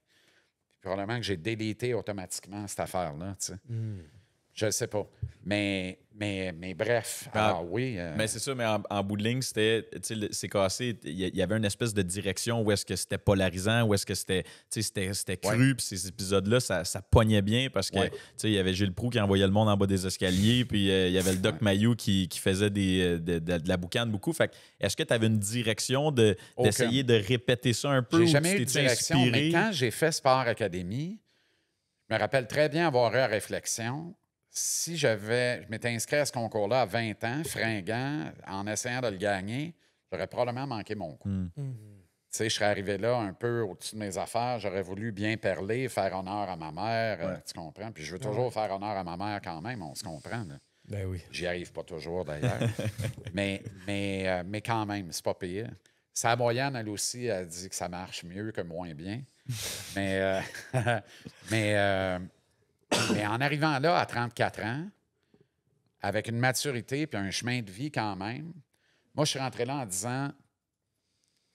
A: probablement que j'ai délité automatiquement cette affaire-là. Hmm. Je ne sais pas. Mais, mais, mais bref, ah, alors oui. Euh, mais c'est
B: ça, mais en, bout de ligne, c'était, c'est cassé. Il y avait une espèce de direction où est-ce que c'était polarisant, où est-ce que c'était, cru, puis ces épisodes-là, ça, ça pognait bien parce que, il y avait Gilles Proux qui envoyait le monde en bas des escaliers, puis euh, il y avait le Doc Mayou qui, faisait des, euh, de, la boucane beaucoup. Fait est-ce que tu avais une direction de, d'essayer de répéter ça un peu? J'ai jamais eu de direction, mais quand j'ai
A: fait Sport Academy, je me rappelle très bien avoir eu la réflexion si j'avais, je m'étais inscrit à ce concours-là à 20 ans, fringant, en essayant de le gagner, j'aurais probablement manqué mon coup. Hmm. Hmm. Tu sais, je serais arrivé là un peu au-dessus de mes affaires, j'aurais voulu bien perler, faire honneur à ma mère, tu comprends? Puis je veux toujours faire honneur à ma mère quand même, on se comprend. Ben oui. J'y arrive pas toujours d'ailleurs. mais, mais, euh, mais quand même, c'est pas pire. Sa moyenne, elle aussi, a dit que ça marche mieux que moins bien. mais euh, mais euh, mais en arrivant là, à 34 ans, avec une maturité puis un chemin de vie quand même, moi, je suis rentré là en disant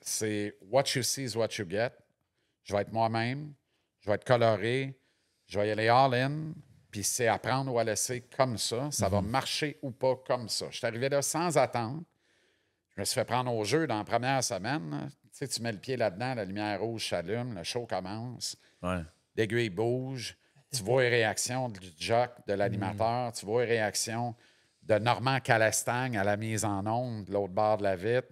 A: c'est what you see is what you get. Je vais être moi-même, je vais être coloré, je vais y aller all-in, puis c'est apprendre ou à laisser comme ça. Ça va mhm. marcher ou pas comme ça. Je suis arrivé là sans attendre. Je me suis fait prendre au jeu dans la première semaine. Tu sais, tu mets le pied là-dedans, la lumière rouge s'allume, le show commence, l'aiguille bouge tu vois les réactions du joc, de l'animateur, mm. tu vois les réactions de Normand Calestagne à la mise en onde de l'autre barre de la vitre.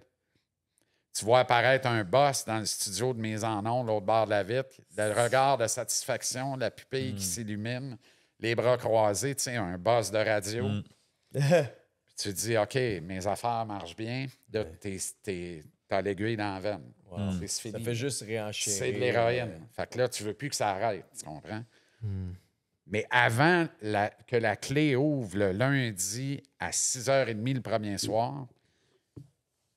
A: Tu vois apparaître un boss dans le studio de mise en onde de l'autre barre de la vitre. Le regard de satisfaction, la pupille qui mm. s'illumine, les bras croisés, tu sais, un boss de radio. Mm. tu dis, OK, mes affaires marchent bien. De, t'as l'aiguille dans la veine. Ça fait juste réencher. C'est de l'héroïne. Euh, fait que là, tu veux plus que ça arrête, tu comprends? Hmm. Mais avant que la clé ouvre le lundi à 6h30 le premier soir,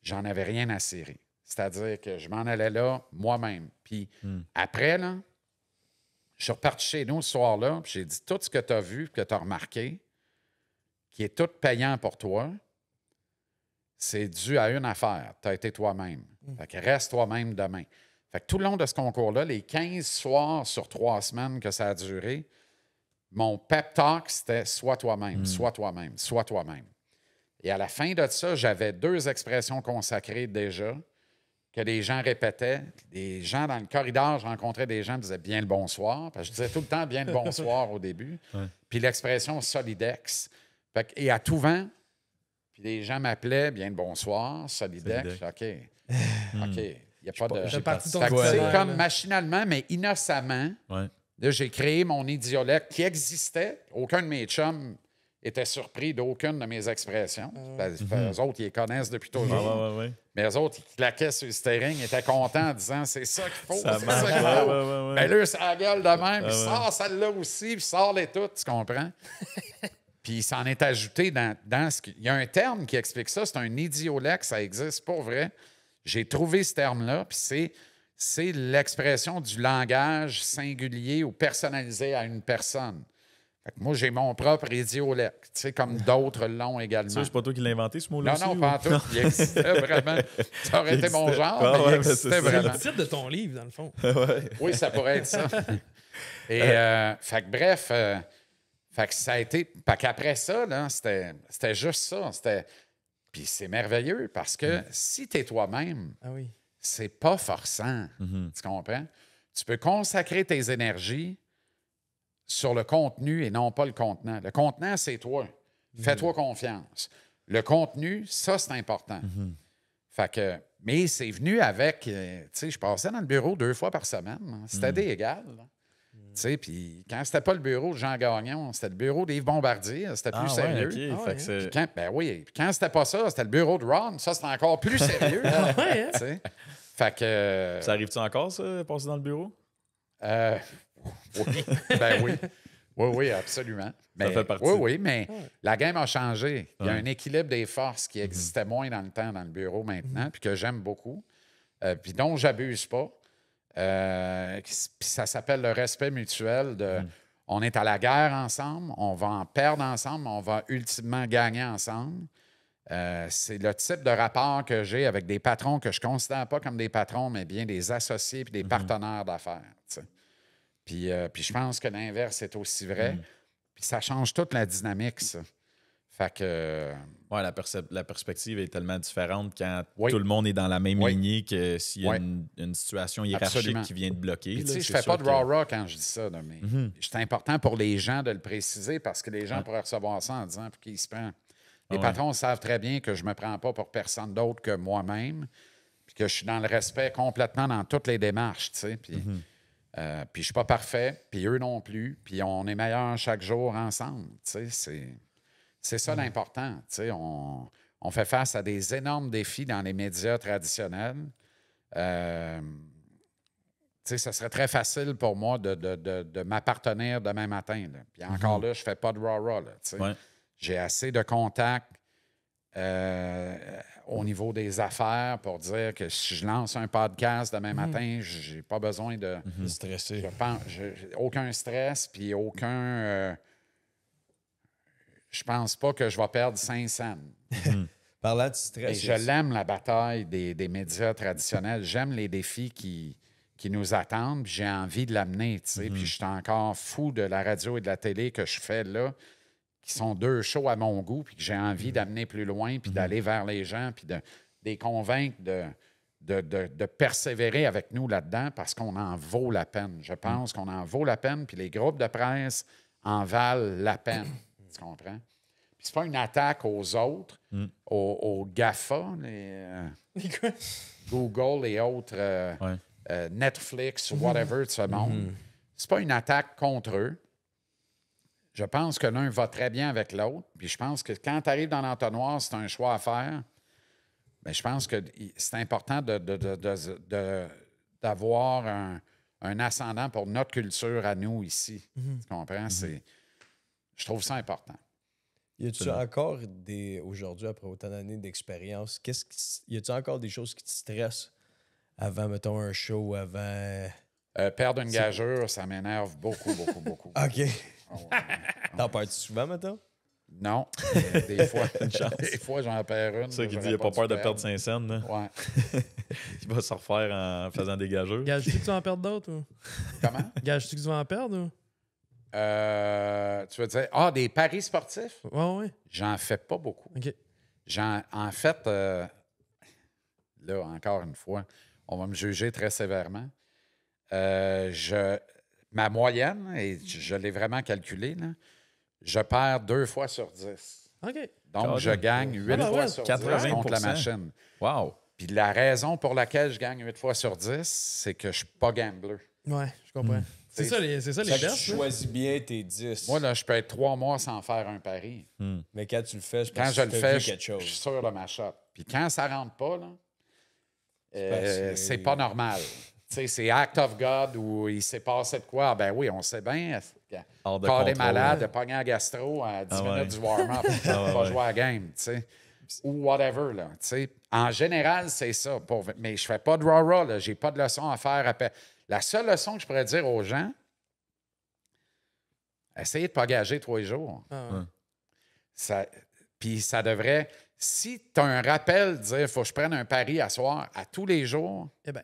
A: j'en avais rien à serrer. C'est-à-dire que je m'en allais là moi-même. Puis hmm. après, là, je suis reparti chez nous ce soir-là, puis j'ai dit tout ce que tu as vu, que tu as remarqué, qui est tout payant pour toi, c'est dû à une affaire. Tu as été toi-même. Hmm. Fait reste toi-même demain. Fait tout le long de ce concours-là, les 15 soirs sur trois semaines que ça a duré, mon pep talk, c'était Sois hmm. toi-même, soit sois toi-même, sois toi-même. Et à la fin de ça, j'avais deux expressions consacrées déjà que les gens répétaient. Des gens dans le corridor, je rencontrais des gens qui disaient bien le bonsoir. je disais tout le temps bien le bonsoir au début. Puis l'expression solidex. et à tout vent, puis les gens m'appelaient bien le bonsoir, solidex. solidex. OK. Hmm. OK. Il n'y a pas de. C'est comme machinalement, mais innocemment. j'ai créé mon idiolecte qui existait. Aucun de mes chums était surpris d'aucune de mes expressions. Les ah. ben, mhm. autres, ils les connaissent depuis toujours. mais les autres, ils claquaient sur le steering, ils étaient contents en disant c'est ça qu'il faut, c'est ça qu'il faut. Mais ben, là, ça gueule de même, puis sort celle-là aussi, puis sort les toutes, tu comprends? Puis il s'en est ajouté dans, ce qu'il. Il y a un terme qui explique ça, c'est un idiolecte, ça existe pour vrai. J'ai trouvé ce terme-là, puis c'est l'expression du langage singulier ou personnalisé à une personne. Fait que moi, j'ai mon propre idiolecte, tu sais, comme d'autres l'ont également. C'est pas toi qui l'as inventé, ce mot-là? Non, non, pas toi. Il existait vraiment. Ça aurait été mon genre, ah mais il existait vraiment. C'est le titre de ton livre, dans le fond. ouais. Oui, ça pourrait être ça. Et, euh, euh, fait que bref, euh, fait que ça a été... Fait qu'après ça, c'était juste ça. C'était puis c'est merveilleux parce que mm. si tu es toi-même, ah c'est pas forçant. Mm-hmm. Tu comprends? Tu peux consacrer tes énergies sur le contenu et non pas le contenant. Le contenant, c'est toi. Mm. Fais-toi confiance. Le contenu, ça, c'est important. Mm-hmm. Fait que, mais c'est venu avec, euh, tu sais, je passais dans le bureau deux fois par semaine. Hein. C'était mm. égal. Puis quand c'était pas le bureau de Jean Gagnon, c'était le bureau d'Yves Bombardier, c'était plus ah sérieux. Ah quand, ben oui, quand c'était pas ça, c'était le bureau de Ron, ça c'était encore plus sérieux. Ah hein. fait que, euh, Ça arrive-tu encore, ça, passer dans le bureau? Euh, oui, ben oui. Oui, oui, absolument. ça fait partie. Oui, oui, mais la game a changé. Il y a un équilibre des forces qui mhm. existait moins dans le temps dans le bureau maintenant, mhm. puis que j'aime beaucoup, euh, puis dont j'abuse pas. Euh, ça s'appelle le respect mutuel mm. on est à la guerre ensemble, on va en perdre ensemble, on va ultimement gagner ensemble. Euh, c'est le type de rapport que j'ai avec des patrons que je ne considère pas comme des patrons, mais bien des associés et des mm-hmm. partenaires d'affaires. Euh, puis, je pense que l'inverse est aussi vrai. Mm. Puis ça change toute la dynamique, ça. Fait que. Euh, ouais, la, perspective est tellement différente quand tout le monde est dans la même lignée que s'il y a
B: une, situation hiérarchique qui vient de bloquer. tu sais je fais pas de raw
A: que... quand je dis ça, mais mhm. c'est important pour les gens de le préciser parce que les gens pourraient recevoir ça en disant qu'il se prend. Les patrons savent très bien que je me prends pas pour personne d'autre que moi-même, puis que je suis dans le respect complètement dans toutes les démarches, tu sais. Puis, mhm. euh, puis je suis pas parfait, puis eux non plus, puis on est meilleur chaque jour ensemble, tu sais. C'est. C'est ça l'important. On, on, fait face à des énormes défis dans les médias traditionnels. Euh, ce serait très facile pour moi de, de, de, m'appartenir demain matin. Puis mm-hmm. encore là, je fais pas de raw rah J'ai assez de contacts euh, au niveau des affaires pour dire que si je lance un podcast demain mm-hmm. matin, j'ai pas besoin de... Mm-hmm. Stresser. Je aucun stress, puis aucun... Euh, je pense pas que je vais perdre 500. Parlant du stress. je l'aime, la bataille des, médias traditionnels. J'aime les défis qui, qui nous attendent, j'ai envie de l'amener, Puis hmm. je suis encore fou de la radio et de la télé que je fais là, qui sont deux shows à mon goût, puis que j'ai envie hmm. d'amener plus loin, puis hmm. d'aller vers les gens, puis de, les convaincre de, de, de persévérer avec nous là-dedans parce qu'on en vaut la peine. Je pense qu'on en vaut la peine, puis les groupes de presse en valent la peine tu comprends? c'est pas une attaque aux autres, mm. aux, GAFA, euh, Google et autres, euh, euh, Netflix, whatever de ce mhm. monde. Mhm. C'est pas une attaque contre eux. Je pense que l'un va très bien avec l'autre. Puis je pense que quand tu arrives dans l'entonnoir, c'est un choix à faire. Mais je pense que c'est important de, d'avoir un, ascendant pour notre culture à nous ici. Mhm. Tu comprends? Je trouve ça important. Y a-tu
C: encore des. Aujourd'hui, après autant d'années d'expérience, qu'est-ce qui, y a-tu encore des choses qui te stressent avant, mettons, un show, avant.
A: Euh, perdre une gageure, ça m'énerve beaucoup, beaucoup, beaucoup. OK. Ah T'en perds-tu souvent, mettons? Non. Euh, des fois,
C: des fois j'en perds une. C'est ça qui dit, il a pas, peur de perdre 5 cents.
B: Ouais. il va se refaire
A: en faisant des gageurs. Gages-tu que tu vas en perdre d'autres? Comment? Gages-tu que tu vas en perdre? Ou? Euh, tu veux dire, ah, des paris sportifs? Oui, oui. J'en fais pas beaucoup. Ok. en fait, euh, là, encore une fois, on va me juger très sévèrement. Euh, je, ma moyenne, et je, l'ai vraiment calculée, je perds deux fois sur dix. OK. Donc, je gagne huit ah, fois sur dix contre la machine. Wow. Puis la raison pour laquelle je gagne huit fois sur dix, c'est que je suis pas gambler. Oui, je comprends. Hmm. C'est ça, les, c'est ça, les Tu choisis bien tes 10. Moi, là, je peux être trois mois sans faire un pari. Hmm. Mais quand tu le fais, je pense quand je le fais, je, suis sûr de ma shot. Puis quand ça rentre pas, là, euh, c'est pas normal. c'est act of God où il s'est passé de quoi? Ben oui, on sait bien. Euh, Hors malade, malade, des malades, pas en gastro à 10 ah minutes du warm-up, ah pas jouer à la game, Ou whatever, là, En général, c'est ça. Pour... Mais je fais pas de raw-raw, j'ai pas de leçon à faire. À... La seule leçon que je pourrais dire aux gens, essayez de ne pas gager trois jours. Ah puis ça devrait. Si tu as un rappel, de dire faut que je prenne un pari à soir à tous les jours. Eh ben.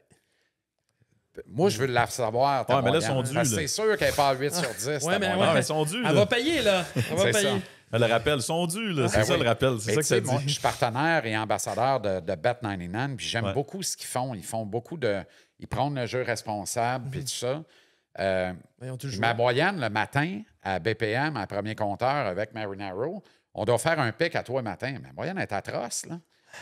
A: Moi, je veux la savoir. C'est sûr qu'elle parle 8 sur 10. Ah. Oui, mais elles sont dues. Elle va payer, là. Elle va payer. Le rappel, sont dus, là. Ben c'est ça le rappel. C'est ça que je suis partenaire et ambassadeur de, de 99, puis j'aime beaucoup ce qu'ils font. Ils font beaucoup de, ils prennent le jeu responsable, puis tout ça. Euh, ma moyenne le matin à BPM, à premier compteur avec Marinaro, on doit faire un pic à trois matin. Ma moyenne est atroce. Là.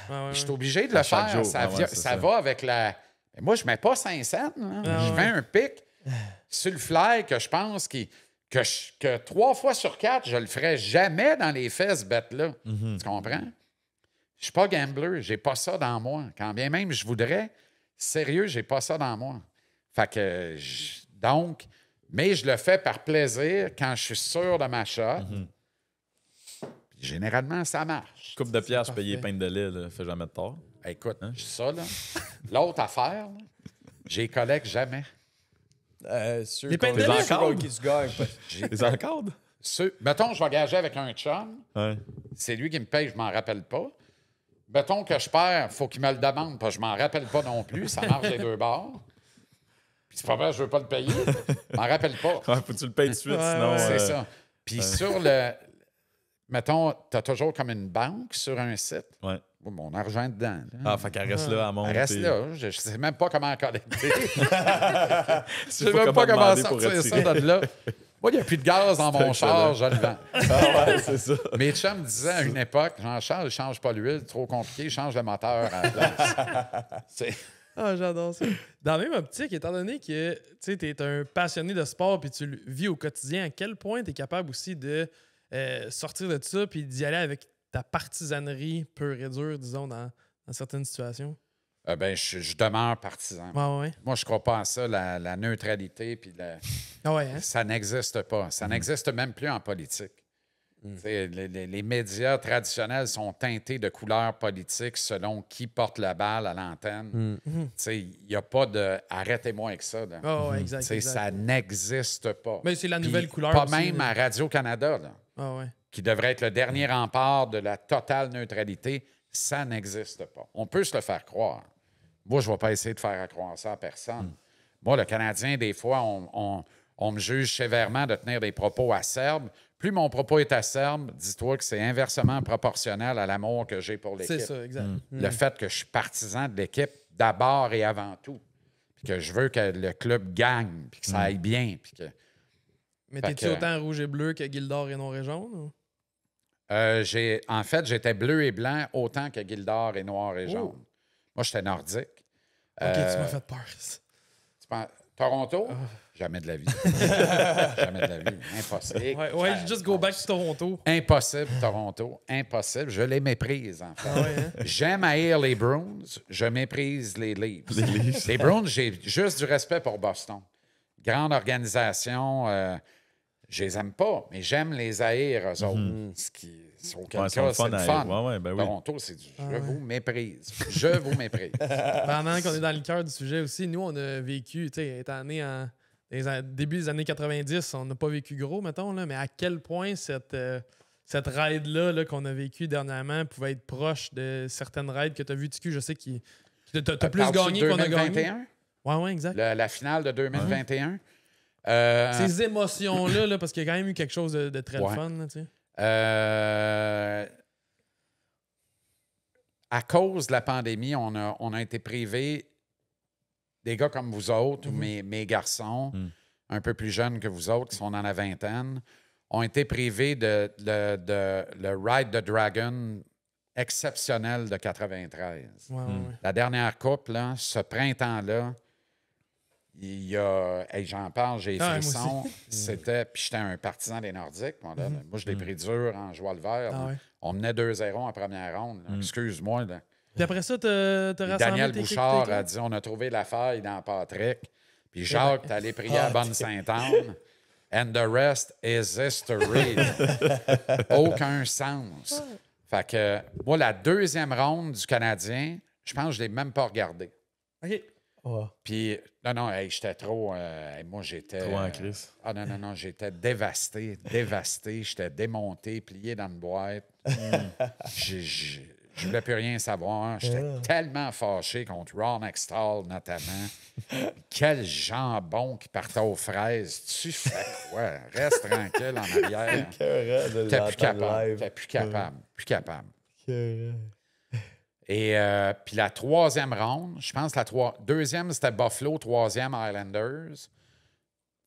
A: Ah, je suis obligé de le faire. Ah, ça, va avec la. moi, je ne mets pas 500. cents. Ah, je mets un pic sur le fly que je pense qui que, trois fois sur quatre, je ne le ferai jamais dans les fesses, bête-là. Mhm. Tu comprends? Je ne suis pas gambler. Je n'ai pas ça dans moi. Quand bien même je voudrais, Sérieux, j'ai pas ça dans moi. Fait que, donc, mais je le fais par plaisir quand je suis sûr de ma shot. Mhm. Généralement, ça marche. Coupe de pièces payée peintes de lait, ne fait jamais de tort. Écoute, suis hein? ça, là. L'autre affaire, j'ai collecte jamais. Euh, les peintes de lait, encore qui se gagnent. Les Mettons, je vais gager avec un chum. C'est lui qui me paye, je m'en rappelle pas. Mettons que je perds, faut qu'il me le demande, parce que je m'en rappelle pas non plus. Ça marche les deux bords. Puis c'est pas vrai, je veux pas le payer. Je m'en rappelle pas. faut que tu le payes de suite, sinon. C'est euh, ça. Puis sur le. Mettons, tu as toujours comme une banque sur un site. Ouais. Oh, mon argent dedans. Ah, fait qu'elle reste là à monter. Elle reste là. Je, ne sais même pas comment collecter. je sais même pas comment sortir ça de là. Moi, il n'y a plus de gaz dans mon char, je le Ah ouais, c'est ça. Mais chums me disaient à une époque, Jean-Charles, change pas l'huile, trop compliqué, change le moteur
D: Ah, j'adore ça. Dans la même optique, étant donné que tu es un passionné de sport puis tu le vis au quotidien, à quel point tu es capable aussi de euh, sortir de ça puis d'y aller avec ta partisanerie peu et disons, dans certaines situations?
A: Ah ben, je, demeure partisan. Moi, je ne crois pas à ça, la, neutralité. Puis ah hein? Ça n'existe pas. Ça mm. n'existe même plus en politique. Mm. Les, médias traditionnels sont teintés de couleurs politiques selon qui porte la balle à l'antenne. Mm. Il n'y a pas de arrêtez-moi avec ça. Ah mm-hmm. Ça n'existe pas. Mais c'est la nouvelle couleur. Pas même à Radio-Canada, qui devrait être le dernier rempart de la totale neutralité. Ça n'existe pas. On peut se le faire croire. Moi, je ne vais pas essayer de faire accroître ça à personne. Hmm. Moi, le Canadien, des fois, on, me juge sévèrement de tenir des propos acerbes. Plus mon propos est acerbe, dis-toi que c'est inversement proportionnel à l'amour que j'ai pour l'équipe. C'est ça, exact. Hmm. Hmm. Le fait que je suis partisan de l'équipe d'abord et avant tout, puis que je veux que le club gagne, puis que ça aille bien, Mais t'es-tu autant
D: rouge et bleu que Gildor et noir et jaune?
A: Euh, en fait, j'étais bleu et blanc autant que Gildor et noir et oh. jaune. Moi, j'étais nordique. OK, tu m'as euh, fait peur. Tu Toronto? Ah. Jamais de la vie. Jamais de la vie. Impossible. Ouais, ouais go back to Toronto. Impossible, Toronto. Impossible. Je les méprise, en fait. Ah hein? J'aime haïr les Bruins. Je méprise les Leafs. Les, Leafs. les Bruins, j'ai juste du respect pour Boston. Grande organisation. Euh, je les aime pas, mais j'aime les haïr, eux mhm. autres. Ce qui sont quelqu'un, c'est fun. Ouais, ouais, ben c'est du je ah, vous méprise. Je vous méprise. Pendant qu'on
D: est dans le cœur du sujet aussi, nous, on a vécu, tu sais, étant né en début des années 90, on n'a pas vécu gros, mettons, là, mais à quel point cette, euh, cette ride-là qu'on a vécu dernièrement pouvait être proche de certaines raids que tu as vues, Tu je sais qui. Tu as, plus gagné qu'on a gagné.
A: Oui, oui, exact. la finale de 2021. Euh, Ces émotions-là,
D: parce qu'il y a quand même eu quelque chose de, très fun, fun. Là,
A: euh, à cause de la pandémie, on a, on a été privés des gars comme vous autres, ou mhm. mes, garçons, mhm. un peu plus jeunes que vous autres, qui sont dans la vingtaine, ont été privés de, le Ride the Dragon exceptionnel de 93. Hmm. La dernière coupe, ce printemps-là, il y a. Hey, J'en parle, j'ai ah, frisson. C'était. Puis j'étais un partisan des Nordiques. Moi, mm-hmm. je l'ai mm-hmm. pris dur en joie le vert. Ah on menait 2-0 en première ronde. Mm. Excuse-moi.
D: Puis après ça, tu as Daniel Bouchard a dit
A: on a trouvé la faille dans Patrick. Puis eh Jacques, ben. tu allé prier ah, à Bonne-Sainte-Anne. And the rest is history. Aucun sens. Fait que, moi, la deuxième ronde du Canadien, je pense que je ne l'ai même pas regardée. OK. Puis, non, non, j'étais trop. Euh, moi, j'étais. Trop en crise. Euh, ah, non, non, non, j'étais dévasté, dévasté. J'étais démonté, plié dans une boîte. Je ne voulais plus rien savoir. J'étais ah. tellement fâché contre Ron Extall, notamment. Quel jambon qui partait aux fraises. Tu fais quoi? Reste tranquille en arrière. T'es plus capable. T'es plus capable. Plus capable. Et euh, puis la troisième ronde, je pense la trois, deuxième, c'était Buffalo, troisième Islanders.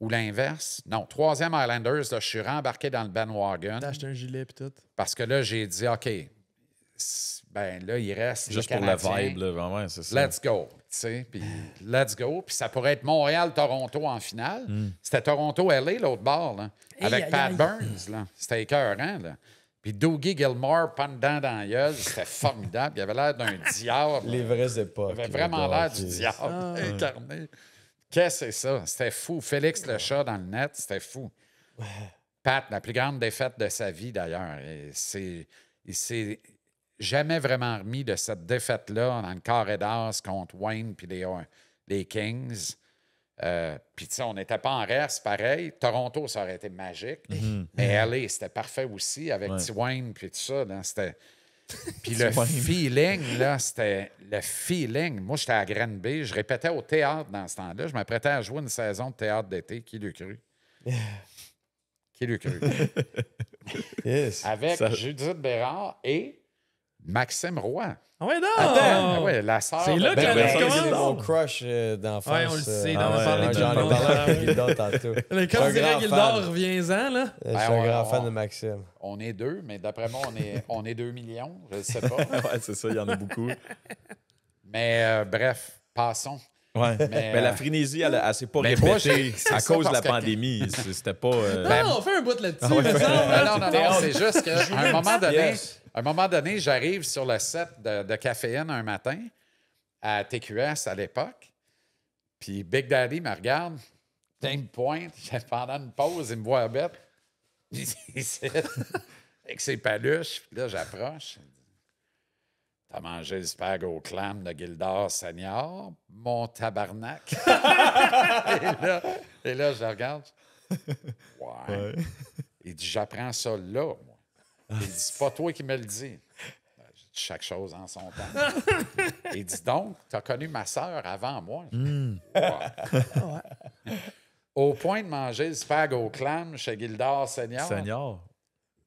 A: Ou l'inverse. Non, troisième Islanders, là, je suis rembarqué dans le Wagon. T'as acheté un gilet et tout. Parce que là, j'ai dit, OK, ben là, il reste. Juste pour la vibe, là, vraiment, c'est ça. Let's go. Puis let's go. Puis ça pourrait être Montréal-Toronto en finale. Hmm. C'était Toronto-LA, l'autre bord, là, avec Pat Burns. Là. C'était écœurant. Là. Puis Dougie Gilmore, pendant dans la c'était formidable. Il avait l'air d'un diable. Les vraies époques. Il avait vraiment l'air du diable ah, incarné. Qu'est-ce que c'est ça? C'était fou. Félix le chat dans le net, c'était fou. Pat, la plus grande défaite de sa vie d'ailleurs. Il s'est jamais vraiment remis de cette défaite-là dans le carré d'as contre Wayne puis les euh, Kings. Euh, puis, tu sais, on n'était pas en reste, pareil. Toronto, ça aurait été magique. Mhm. Mais mhm. allez, c'était parfait aussi avec T-Wayne puis tout ça. C'était... Puis le feeling, là, c'était le feeling. Moi, j'étais à Granby, je répétais au théâtre dans ce temps-là. Je m'apprêtais à jouer une saison de théâtre d'été. Qui l'eût cru? Qui l'eût cru? Avec Judith Bérard et Maxime Roy. Ah ouais, non! Ah c'est là qu'on est ben, mon crush euh, d'enfance. Oui, on le sait, euh, dans ah le parlé tout le monde. tantôt. Quand tu dirais Gildor, reviens-en, là. je suis un grand fan de Maxime. On est deux, mais d'après moi, on est, deux millions, je ne sais pas. ouais, c'est ça, il y en a beaucoup. mais euh, bref, passons. Ouais. Mais, la frénésie, elle, ne s'est pas répétée à cause de la pandémie. C'était pas. Ben, ben, non, on fait un bout de là-dessus. Hein. non, non, non, c'est juste qu'à un moment donné à un moment donné, j'arrive sur le set de, caféine un matin à TQS à l'époque. Puis Big Daddy me regarde, il me pointe, pendant une pause, il me voit à bête. avec ses paluches, puis là, j'approche. T'as mangé le spag au clam de Gildor Senior, mon tabarnak. et, là, et là, je regarde. Ouais. Il dit J'apprends ça là, ah, il dit, c'est pas toi qui me le dis. Ben, chaque chose en son temps. Il dit donc, tu as connu ma sœur avant moi. Hmm. Au point de manger le spag au clam chez Gildard Senior. Senior.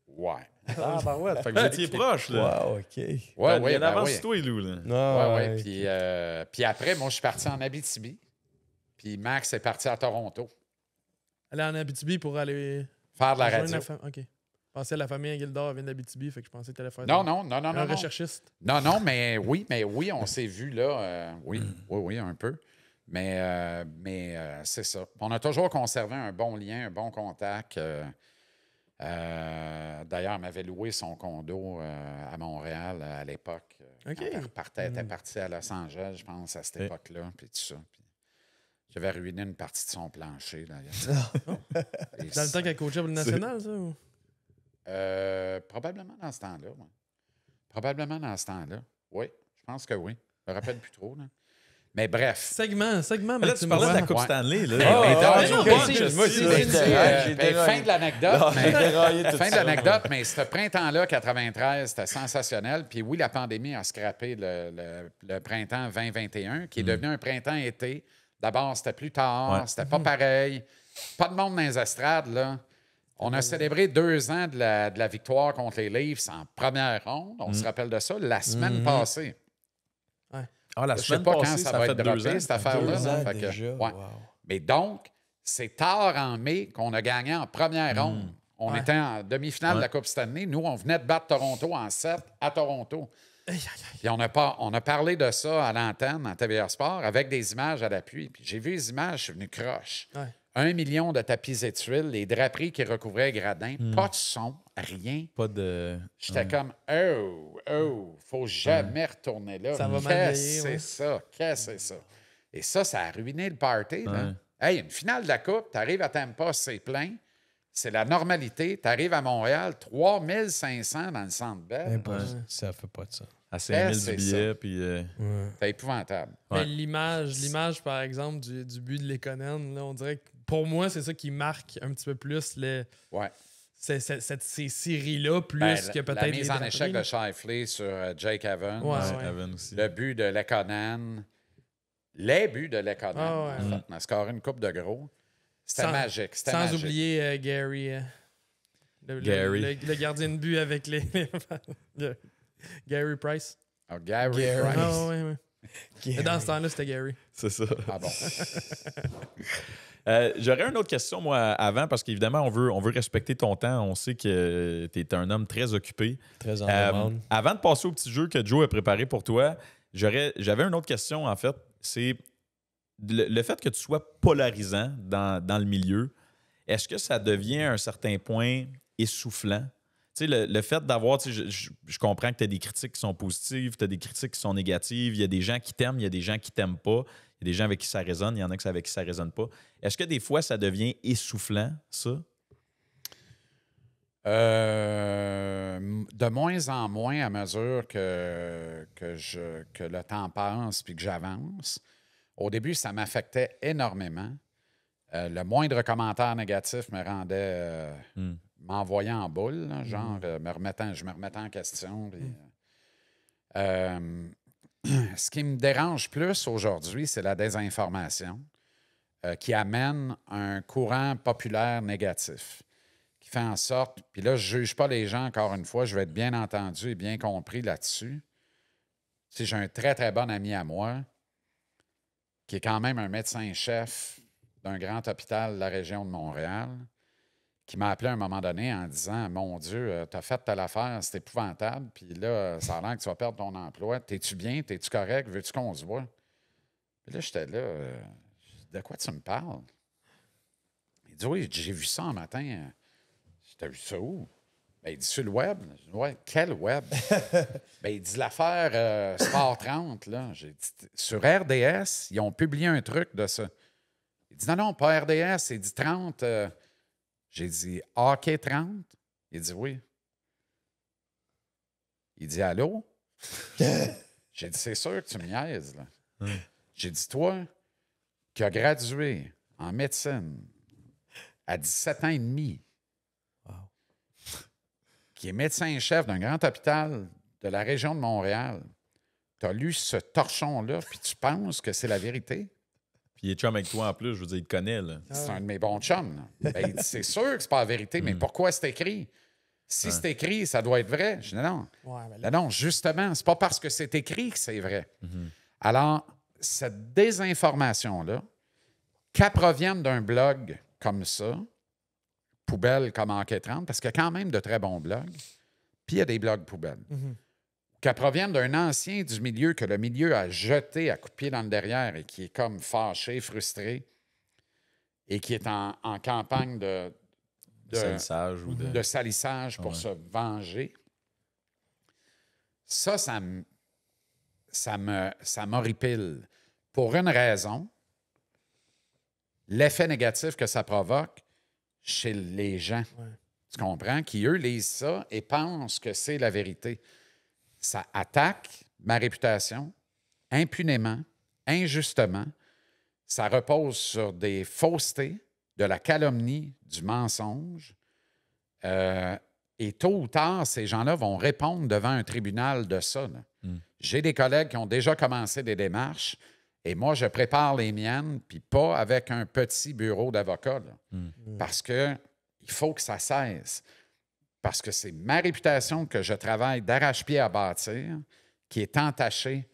A: Ouais. Ah, ben ouais. Fait que proche, là. Wow, OK.
B: Ouais, ben, ben avance oui. toi, Lou,
A: Puis, euh, puis après, moi, je suis parti en Abitibi. Puis Max est parti à Toronto.
D: Aller en Abitibi pour aller. Faire de la radio. OK pensais à la famille Guildard vient d'Abitibi, fait que je pensais que non, non, non, non, un non,
A: recherchiste. Non, non, mais oui, mais oui, on s'est vu là. Euh, oui, mm. oui, oui, un peu. Mais, euh, mais euh, c'est ça. On a toujours conservé un bon lien, un bon contact. D'ailleurs, m'avait loué son condo à Montréal à l'époque. Elle était mm. partie à Los Angeles, je pense, à cette époque-là, puis tout ça. J'avais ruiné une partie de son plancher, d'ailleurs. Ah. Dans le temps qu'elle coachait pour le national, ça? Euh, probablement dans ce temps-là, oui. Probablement dans ce temps-là. Oui, je pense que oui. Je me rappelle plus trop, Mais bref. Segment, segment, mais tu parlais de la Coupe Stanley, là. Ah, moi aussi, Fin de l'anecdote, mais. fin de l'anecdote, mais ce printemps-là, 93, c'était sensationnel. Puis oui, la pandémie a scrappé le, le, printemps 2021, qui est hmm. devenu un printemps-été. D'abord, c'était plus tard, c'était pas hmm. pareil. Pas de monde dans les estrades, là. On a euh, célébré deux ans de la, victoire contre les Leafs en première ronde. On se mm. rappelle de ça la semaine mm-hmm. passée. Ah, la je ne sais pas quand ça, va être droppé, cette affaire-là. Mais donc, c'est tard en mai qu'on a gagné en première mm. ronde. On était en demi-finale de la Coupe Stanley. Nous, on venait de battre Toronto en 7 à Toronto. Et on a, pas. on a parlé de ça à l'antenne, en TVR Sport, avec des images à l'appui. j'ai vu les images, je suis venu croche. Un million de tapis et tuiles, les draperies qui recouvraient gradin, hmm. pas de son, rien. Pas de. J'étais comme, oh, oh, faut jamais retourner là. Ça va Qu'est-ce c'est ça? Qu'est-ce que c'est ça? Et ça, ça a ruiné le party. Là. Hey, une finale de la Coupe, t'arrives à Tampa, c'est plein. C'est la normalité. T'arrives à Montréal, 3500 dans le centre ville Ça fait pas de ça. À 5000 billets, puis. Euh, c'est épouvantable. L'image,
D: l'image, par exemple, du, du but de là, on dirait que pour moi, c'est ça qui marque un petit peu plus ouais. ces, ces séries-là, plus ben, que peut-être. La mise les en échec de
A: Shifley sur euh, Jake Evans. Ouais, Aussi. Le but de Lekonan. Les buts de Lekonan. Ah, en mm. On a scoré une coupe de gros. C'était magique. Sans
D: oublier euh, euh, Gary. le, Gary. Le, gardien de but avec les. Gary Price.
B: Oh, Gary, Price. Ah, ouais, ouais. Dans ce temps-là, c'était Gary. C'est ça. Ah bon. Euh, j'aurais une autre question, moi, avant, parce qu'évidemment, on veut, on veut respecter ton temps. On sait que tu es un homme très occupé. Très en euh, Avant de passer au petit jeu que Joe a préparé pour toi, j'avais une autre question, en fait. C'est le, fait que tu sois polarisant dans, le milieu, est-ce que ça devient à un certain point essoufflant? Tu sais, le, fait d'avoir, je, comprends que tu as des critiques qui sont positives, tu as des critiques qui sont négatives, il y a des gens qui t'aiment, il y a des gens qui t'aiment pas, y a des gens avec qui ça résonne, il y en a avec qui ça résonne pas. Est-ce que des fois, ça devient essoufflant, ça?
A: Euh, de moins en moins à mesure que, que, je, que le temps passe puis que j'avance. Au début, ça m'affectait énormément. Euh, le moindre commentaire négatif me rendait. Euh, hmm. m'envoyait en boule, genre hmm. me remettant, je me remettais en question. Hmm. ce qui me dérange plus aujourd'hui, c'est la désinformation euh, qui amène un courant populaire négatif, qui fait en sorte, puis là, je ne juge pas les gens encore une fois, je vais être bien entendu et bien compris là-dessus. Si j'ai un très, très bon ami à moi, qui est quand même un médecin-chef d'un grand hôpital de la région de Montréal, qui m'a appelé à un moment donné en disant Mon Dieu, euh, tu as fait telle affaire, c'est épouvantable, puis là, ça a l'air que tu vas perdre ton emploi. T'es-tu bien? T'es-tu correct? Veux-tu qu'on se voit? Puis là, j'étais là, euh, de quoi tu me parles? Il dit Oui, j'ai vu ça un matin. J'étais vu ça où? Ben, il dit sur le web. Ouais, quel web? ben, il dit l'affaire euh, Sport 30, là. sur RDS, ils ont publié un truc de ça. Il dit non, non, pas RDS, il dit 30. J'ai dit Ok, 30 Il dit oui. Il dit Allô J'ai dit C'est sûr que tu me niaises. Là. J'ai dit Toi, qui as gradué en médecine à 17 ans et demi, qui est médecin-chef d'un grand hôpital de la région de Montréal, tu as lu ce torchon-là, puis tu penses que c'est la vérité? il est chum avec toi en plus, je veux dire, il te connaît. C'est un de mes bons chums. Ben, c'est sûr que c'est pas la vérité, mais mm. pourquoi c'est écrit? Si c'est écrit, ça doit être vrai. Je non. Non, justement, c'est pas parce que c'est écrit que c'est vrai. Mm-hmm. Alors, cette désinformation-là, qu'elle provienne d'un blog comme ça, poubelle comme Enquête 30, parce qu'il y a quand même de très bons blogs, puis il y a des blogs poubelles. Mm-hmm qu'elle proviennent d'un ancien du milieu que le milieu a jeté à coup de pied dans le derrière et qui est comme fâché, frustré et qui est en, campagne de, salissage, pour se venger. Ça, ça, me, ça, m'horripile. Pour une raison, l'effet négatif que ça provoque chez les gens. Tu comprends? Qui, eux, lisent ça et pensent que c'est la vérité ça attaque ma réputation impunément, injustement. Ça repose sur des faussetés, de la calomnie, du mensonge. Euh, et tôt ou tard, ces gens-là vont répondre devant un tribunal de ça. Hmm. J'ai des collègues qui ont déjà commencé des démarches et moi, je prépare les miennes, puis pas avec un petit bureau d'avocat, hmm. Hmm. parce que il faut que ça cesse parce que c'est ma réputation que je travaille d'arrache-pied à bâtir qui est entachée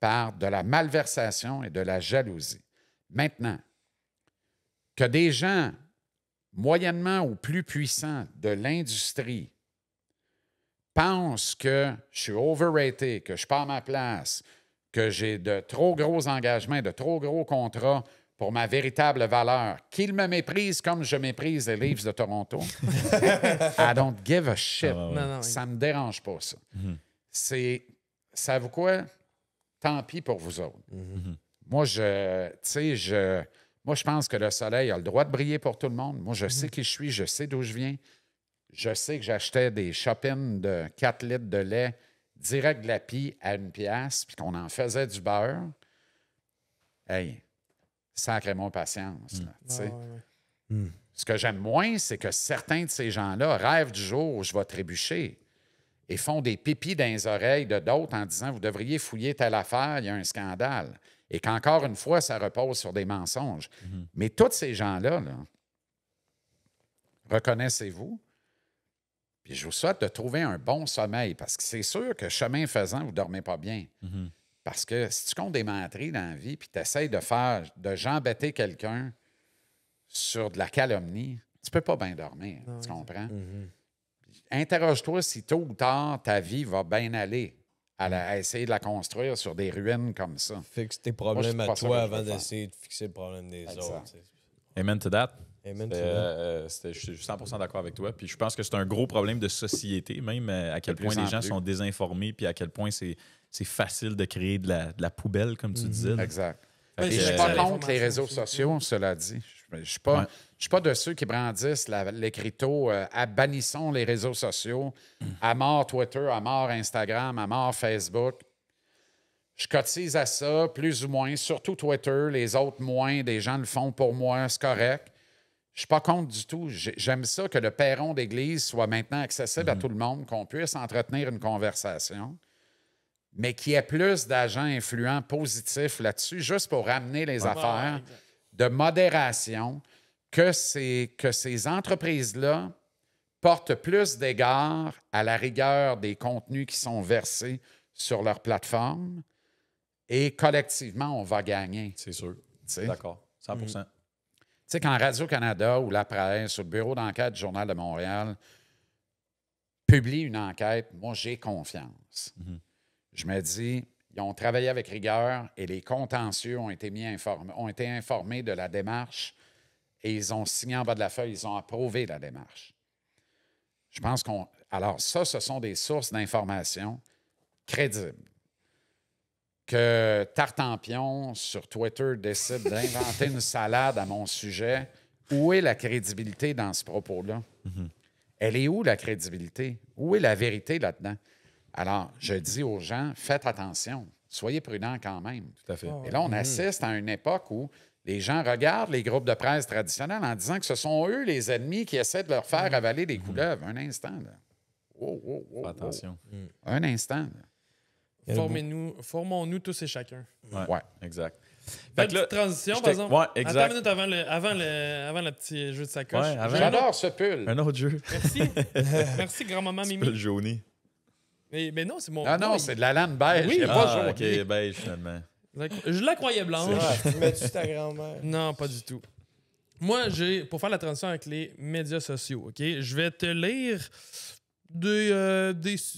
A: par de la malversation et de la jalousie. Maintenant, que des gens moyennement ou plus puissants de l'industrie pensent que je suis overrated, que je pars ma place, que j'ai de trop gros engagements, de trop gros contrats, pour ma véritable valeur. qu'il me méprise comme je méprise les livres de Toronto. I don't give a shit. Ah, ça me dérange pas, ça. Mhm. C'est. ça vous quoi? Tant pis pour vous autres. Mhm. Mhm. Moi, je. Tu sais, je. Moi, je pense que le soleil a le droit de briller pour tout le monde. Moi, je sais qui je suis, je sais d'où je viens. Je sais que j'achetais des shoppings de 4 litres de lait direct de la pie à une pièce, puis qu'on en faisait du beurre. Hey, sacrément patience. Hmm. Ce que j'aime moins, c'est que certains de ces gens-là rêvent du jour où je vais trébucher et font des pipis dans les oreilles de d'autres en disant Vous devriez fouiller telle affaire, il y a un scandale. Et qu'encore une fois, ça repose sur des mensonges. Mhm. Mais tous ces gens-là, là, reconnaissez-vous, puis je vous souhaite de trouver un bon sommeil, parce que c'est sûr que chemin faisant, vous ne dormez pas bien. Mhm. Parce que si tu comptes des mentries dans la vie, puis tu essaies de faire, de jambetter quelqu'un sur de la calomnie, tu peux pas bien dormir. Ah tu comprends? Mhm. Interroge-toi si tôt ou tard, ta vie va bien aller mhm. à, essayer de la construire sur des ruines comme ça. Fixe tes problèmes à toi avant d'essayer
B: de fixer le problème des autres. Amen to that. Euh, euh, je suis 100% d'accord avec toi. Puis je pense que c'est un gros problème de société, même euh, à quel point les gens sont désinformés, puis à quel point c'est c'est facile de créer de la, poubelle, comme tu mhm. disais. Exact. Je ne suis pas contre les
A: réseaux sociaux, cela dit. Je suis suis pas de ceux qui brandissent l'écriteau euh, bannissons les réseaux sociaux, mm. à mort Twitter, à mort Instagram, à mort Facebook. Je cotise à ça, plus ou moins, surtout Twitter, les autres moins, des gens le font pour moi, c'est correct. Je ne suis pas contre du tout. J'aime ça que le perron d'église soit maintenant accessible à mm-hmm. tout le monde, qu'on puisse entretenir une conversation mais qu'il y ait plus d'agents influents positifs là-dessus, juste pour ramener les affaires de modération, que ces, que ces entreprises-là portent plus d'égards à la rigueur des contenus qui sont versés sur leur plateforme et collectivement, on va gagner. C'est sûr. D'accord, 100 mm. Tu sais, quand Radio-Canada ou la presse ou le bureau d'enquête du Journal de Montréal publie une enquête, moi, j'ai confiance. Mm-hmm je me dis, ils ont travaillé avec rigueur et les contentieux ont été, mis informés, ont été informés de la démarche et ils ont signé en bas de la feuille, ils ont approuvé la démarche. Je pense qu'on. Alors, ça, ce sont des sources d'informations crédibles. Que Tartampion sur Twitter décide d'inventer une salade à mon sujet, où est la crédibilité dans ce propos-là? Mhm. Elle est où la crédibilité? Où est la vérité là-dedans? Alors, je dis aux gens, faites attention, soyez prudents quand même. Tout à fait. Ah, et là, on assiste à une époque où les gens regardent les groupes de presse traditionnels en disant que ce sont eux les ennemis qui essaient de leur faire mm. avaler des mm. couleuvres. Un instant, là. attention. Mm. Un instant,
B: nous
A: formons-nous tous et chacun. Oui, exact. Fait que transition, par
B: exemple. exact. Attends
D: une minute avant le, petit jeu de sacoche.
B: J'adore ce pull. Un autre jeu. Merci.
D: Merci, grand-maman Mimi. Le mais, non, c'est mon. Ah non, c'est de la lame beige. Ah, ok, beige finalement. Je la croyais blanche. Mais tu ta grand-mère? Non, pas du tout. Moi, j'ai pour faire la transition avec les médias sociaux, OK? Je vais te lire des, euh,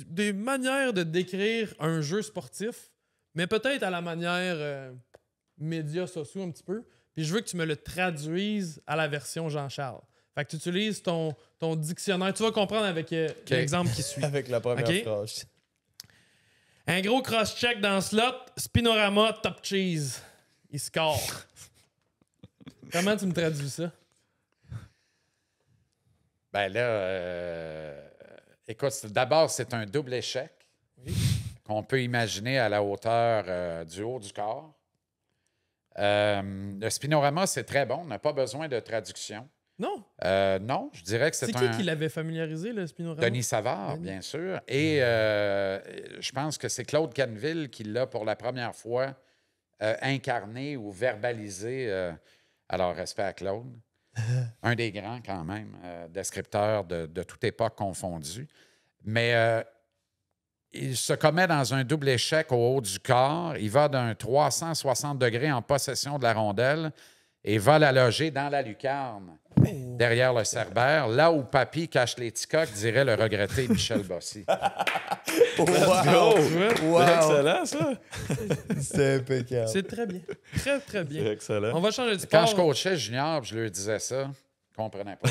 D: des, manières de décrire un jeu sportif, mais peut-être à la manière euh, médias sociaux un petit peu. Puis je veux que tu me le traduises à la version Jean-Charles. Fait que tu utilises ton, dictionnaire. Tu vas comprendre avec euh, l'exemple qui suit. avec la première phrase. Un gros cross-check dans ce slot, Spinorama, top cheese. Il score. Comment tu me traduis ça?
A: Ben là, euh, écoute, d'abord, c'est un double échec qu'on peut imaginer à la hauteur euh, du haut du corps. le spinorama, c'est très bon, on n'a pas besoin de traduction. Non. Euh, non, je dirais que c'est un... C'est qui qui l'avait
D: familiarisé, le Spino Denis Savard,
A: bien sûr. Et mm. euh, je pense que c'est Claude Canville qui l'a pour la première fois euh, incarné ou verbalisé. alors, respect à Claude. un des grands, quand même, descripteurs de, de, toute époque confondue. Mais il se commet dans un double échec au haut du corps. Il va d'un 360 degrés en possession de la rondelle et va la loger dans la lucarne Oh. derrière le cerbère, là où papy cache les ticocs, dirait le regretté Michel Bossy.
C: wow! excellent, ça! C'est impeccable. C'est très bien. Très, très bien. Excellent. On va
A: changer de sport. Quand je coachais Junior, je lui disais ça. Je comprenais pas.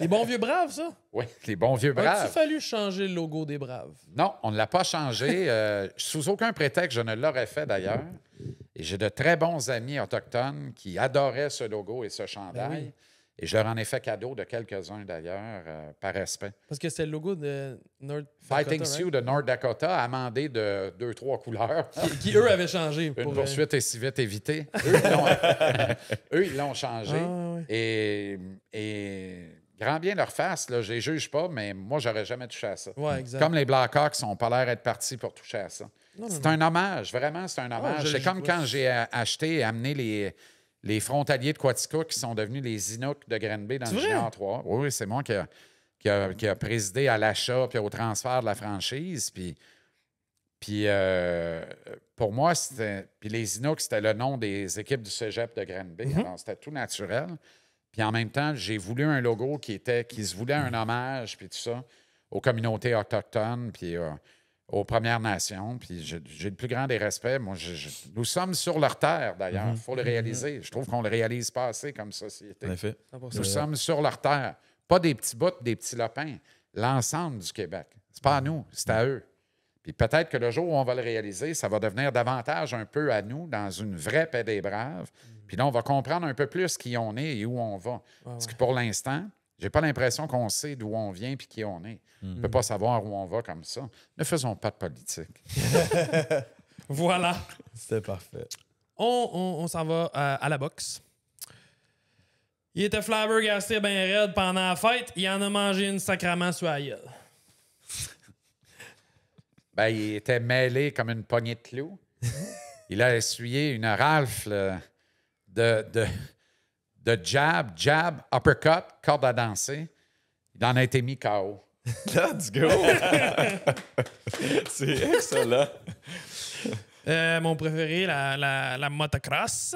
A: les
D: bons vieux braves, ça?
A: Oui, les bons vieux braves. tu
D: fallu changer le logo des braves?
A: Non, on ne l'a pas changé. Euh, sous aucun prétexte, je ne l'aurais fait d'ailleurs. Et j'ai de très bons amis autochtones qui adoraient ce logo et ce ben chandail. Et je leur en ai fait cadeau de quelques-uns d'ailleurs, euh, par respect.
D: Parce que c'est le logo de North Dakota. Fighting Sioux
A: de North Dakota, amendé de deux, trois couleurs. Qui, eux, avaient changé. Pour poursuite est si vite évitée. eux, ils l'ont changé. Ah, et, grand bien leur face, là, je les juge pas, mais moi, j'aurais jamais touché à ça. Comme les Blackhawks n'ont pas l'air d'être partis pour toucher à ça. C'est un hommage, vraiment, c'est un ah, hommage. c'est comme quand j'ai acheté et amené les les frontaliers de Quatico qui sont devenus les Inuk de Granby dans le Géant 3. Oui, c'est moi qui a, présidé à l'achat puis au transfert de la franchise. Puis, puis euh, pour moi, c'était. Puis les Inuks, c'était le nom des équipes du cégep de Granby. Bay. Mhm. Alors, c'était tout naturel. Puis en même temps, j'ai voulu un logo qui était qui se voulait un mhm. hommage, puis tout ça, aux communautés autochtones. Puis. Euh, aux Premières Nations. Puis j'ai le plus grand des respects. Moi, nous sommes sur leur terre, d'ailleurs. Il mhm. faut le mhm. réaliser. Je trouve qu'on ne le réalise pas assez comme société. En effet. Nous sommes sur leur terre. Pas des petits bouts, des petits lapins. L'ensemble du Québec. C'est pas à mhm. nous, c'est à eux. Puis peut-être que le jour où on va le réaliser, ça va devenir davantage un peu à nous, dans une vraie paix des braves. Puis là, on va comprendre un peu plus qui on est et où on va. Parce que pour l'instant, j'ai pas l'impression qu'on sait d'où on vient puis qui on est. On peut mhm. pas savoir où on va comme ça. Ne faisons pas de politique. voilà. C'est parfait.
D: On, s'en va euh, à la boxe. Il était flabbergasté bien raide pendant la fête. Il en a mangé une sacrament sur la gueule.
A: Ben, il était mêlé comme une poignée de clous. il a essuyé une rafle euh, de, de jab, jab, uppercut, corde à danser. Il en a été mis KO. Let's go! C'est excellent.
D: Euh, mon préféré, la, la, la motocross.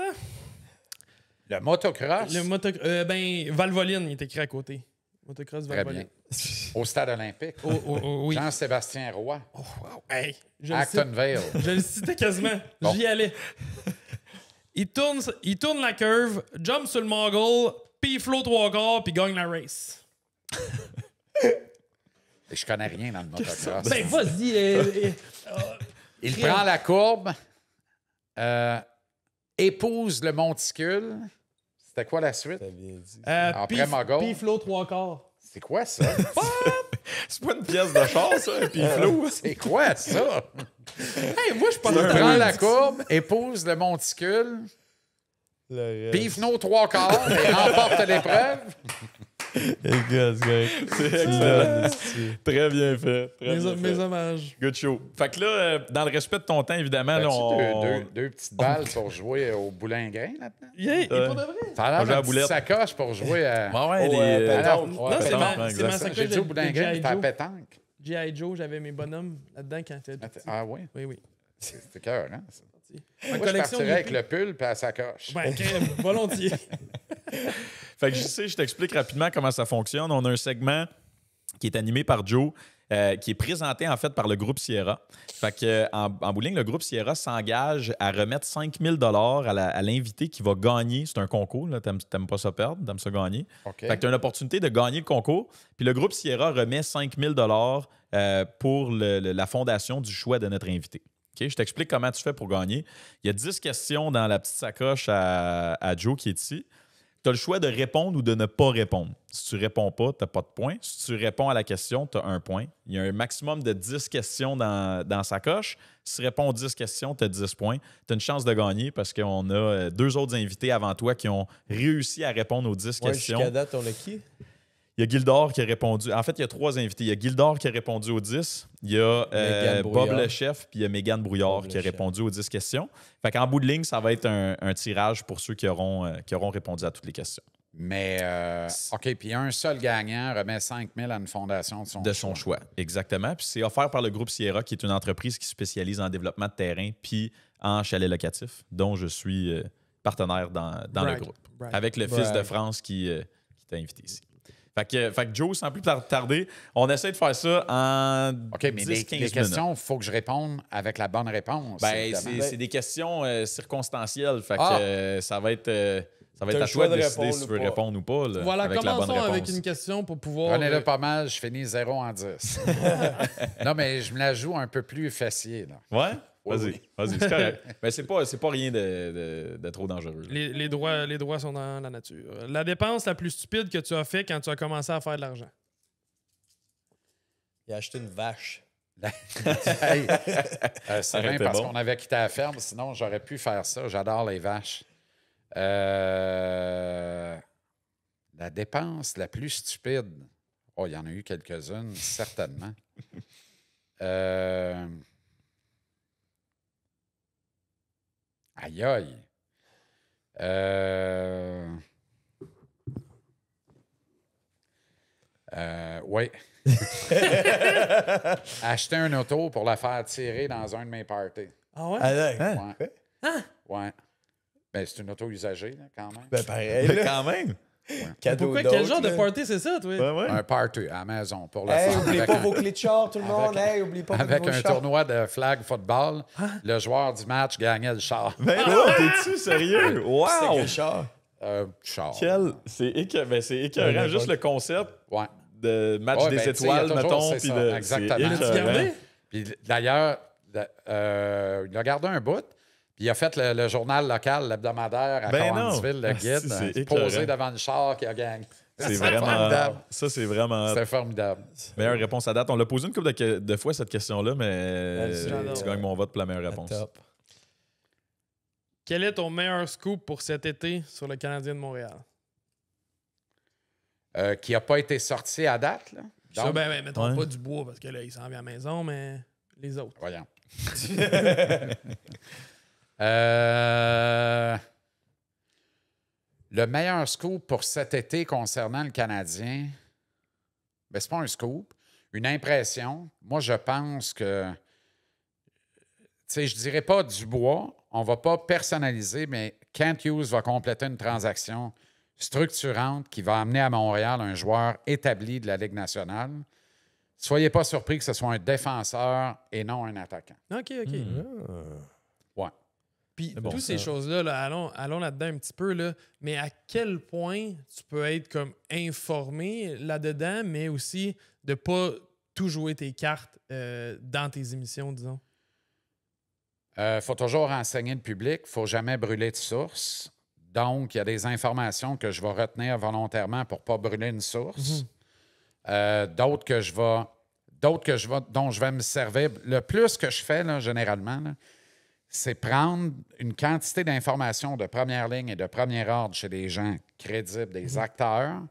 A: Le motocross?
D: Le euh, ben, Valvoline, il est écrit à côté. Motocross Valvoline.
A: Au stade olympique. Oh, oh, oh, Jean-Sébastien Roy. Wow. Hey, je Actonville. cite,
D: je le citais quasiment. J'y allais. Il tourne, il tourne la curve, jump sur le Mongol, puis il flow trois quarts, puis gagne la race.
A: Je connais rien dans le motocross. Ben, vas-y. Euh, euh, euh, il prend la courbe, épouse le monticule. C'était quoi la suite? dit. Ah, après Mongol. Puis
D: flow trois quarts. C'est quoi ça?
A: c'est pas une pièce de char, ça, un euh, hein? c'est quoi ça? hey, moi, je prends la courbe, épouse le monticule, nos trois quarts et remporte l'épreuve.
B: C'est excellent. très bien fait. Très mes, bien mes hommages. Good show. Fait que là, euh, dans le respect de ton temps, évidemment, là, on... deux, deux,
A: deux, petites balles pour jouer au boulingrin là-dedans? Yeah, et pour de vrai? T'as l'air sacoche pour jouer à... Bah ouais, les... Euh, non, c'est ma, sacoche. J'ai dit au boulingrin, mais la pétanque.
D: G.I. Joe, j'avais mes bonhommes là-dedans quand t'étais ah, ah ouais? Oui, oui.
A: C'est cœur, hein, ça? Moi, je partirais avec le pull et la sacoche. Ben, volontiers. fait que je
B: sais, je t'explique rapidement comment ça fonctionne. On a un segment qui est animé par Joe. Euh, qui est présenté en fait par le groupe Sierra. Fait que, euh, en, en bowling, le groupe Sierra s'engage à remettre 5000 dollars à l'invité qui va gagner. C'est un concours, Tu t'aimes, pas ça perdre, t'aimes ça gagner. Tu Fait que une opportunité de gagner le concours. Puis le groupe Sierra remet 5000 dollars euh, pour la fondation du choix de notre invité. Je t'explique comment tu fais pour gagner. Il y a 10 questions dans la petite sacoche à Joe qui est ici tu as le choix de répondre ou de ne pas répondre. Si tu réponds pas, tu n'as pas de points. Si tu réponds à la question, tu as un point. Il y a un maximum de 10 questions dans, sa coche. Si tu réponds aux 10 questions, tu as 10 points. Tu as une chance de gagner parce qu'on a euh, deux autres invités avant toi qui ont réussi à répondre aux 10 questions. date, on a qui? Il y a Gildor qui a répondu. En fait, il y a trois invités. Il y a Gildor qui a répondu aux 10. Il y a euh, Bob le chef, puis il y a Mégane Brouillard qui a répondu aux 10 questions. Fait qu'en bout de ligne, ça va être un, tirage pour ceux qui auront, euh, qui auront répondu à toutes les questions. Mais, euh, OK, puis un seul gagnant remet 5 000 à une fondation de son choix. De son choix, exactement. Puis c'est offert par le groupe Sierra, qui est une entreprise qui spécialise en développement de terrain puis en chalet locatif, dont je suis partenaire dans, le groupe. Avec le fils de France qui, qui t'a invité ici. Fait que, fait que Joe, sans plus tarder,
A: on essaie de faire ça en OK, mais minutes. les, 15 questions, il faut que je réponde avec la bonne réponse. Ben, c'est
B: des questions euh, circonstancielles. Fait ah! que euh, ça va être... Euh, ça va être à toi de décider si tu veux répondre ou pas. avec voilà, bonne commençons Voilà, commençons avec une question pour pouvoir. Prenez-le
A: pas mal, je finis 0 en 10. non, mais je me la joue un peu plus facile. Ouais? Vas-y, vas-y, c'est correct.
B: Mais c'est pas, pas rien de, trop dangereux.
A: Les, droits,
D: les droits sont dans la nature. La dépense la plus stupide que tu as fait quand tu as commencé à faire de l'argent?
C: Il a acheté une vache. Euh, c'est bien parce qu'on
A: avait quitté la ferme, sinon j'aurais pu faire ça. J'adore les vaches. Euh, la dépense la plus stupide. Oh, il y en a eu quelques-unes, certainement. euh, Aïe aïe. Euh... Euh, oui. Acheter un auto pour la faire tirer dans un de mes parties. Ah ouais? Ah, ouais. Hein? hein? ouais. Ben, c'est une auto usagée, quand même. Ben, pareil, quand même. Pourquoi? Quel genre de party c'est ça, toi? Un party à la maison pour la hey, Oublie pas
D: vos clés de char, tout le monde. Avec,
C: pas Avec un tournoi
A: de flag football, hein? le joueur du match gagnait le char. Mais ben ah! t'es-tu sérieux? Wow! C'est quel char? char. Quel... C'est ben, écœurant. c'est Juste le concept ouais. de
B: match des ben, étoiles, mettons. Puis de... Exactement.
A: Puis d'ailleurs, euh, il a gardé un bout il a fait le, journal local, l'hebdomadaire à ben le ah, guide, euh, posé devant le char qui a gagné. C'est vraiment. Formidable.
B: Ça, c'est vraiment. C'est formidable. Meilleure réponse à date. On l'a posé une couple de, fois, cette question-là, mais tu gagnes mon vote pour
A: la meilleure réponse.
D: Quel est ton meilleur scoop pour cet été sur le Canadien de Montréal?
A: Euh, qui n'a pas été sorti à date. Là. Ben, ben, mettons pas du
D: bois parce qu'il s'en vient à la maison, mais les autres. Voyons.
A: Euh, le meilleur scoop pour cet été concernant le Canadien, ben, ce n'est pas un scoop, une impression. Moi, je pense que, tu je ne dirais pas Dubois, on ne va pas personnaliser, mais Kent Hughes va compléter une transaction structurante qui va amener à Montréal un joueur établi de la Ligue nationale. Soyez pas surpris que ce soit un défenseur et non un attaquant. OK, OK. Hmm. Ah. Ouais. Puis toutes ces
D: choses-là, allons, allons là-dedans un petit peu, là, mais à quel point tu peux être comme informé là-dedans, mais aussi de ne pas tout jouer tes cartes euh, dans tes émissions, disons?
A: Euh, faut toujours renseigner le public, il faut jamais brûler de source. Donc, il y a des informations que je vais retenir volontairement pour ne pas brûler une source. Mhm. Euh, d'autres que je vais d'autres que je vais, dont je vais me servir. Le plus que je fais, généralement, là, c'est prendre une quantité d'informations de première ligne et de premier ordre chez des gens crédibles, des mhm. acteurs,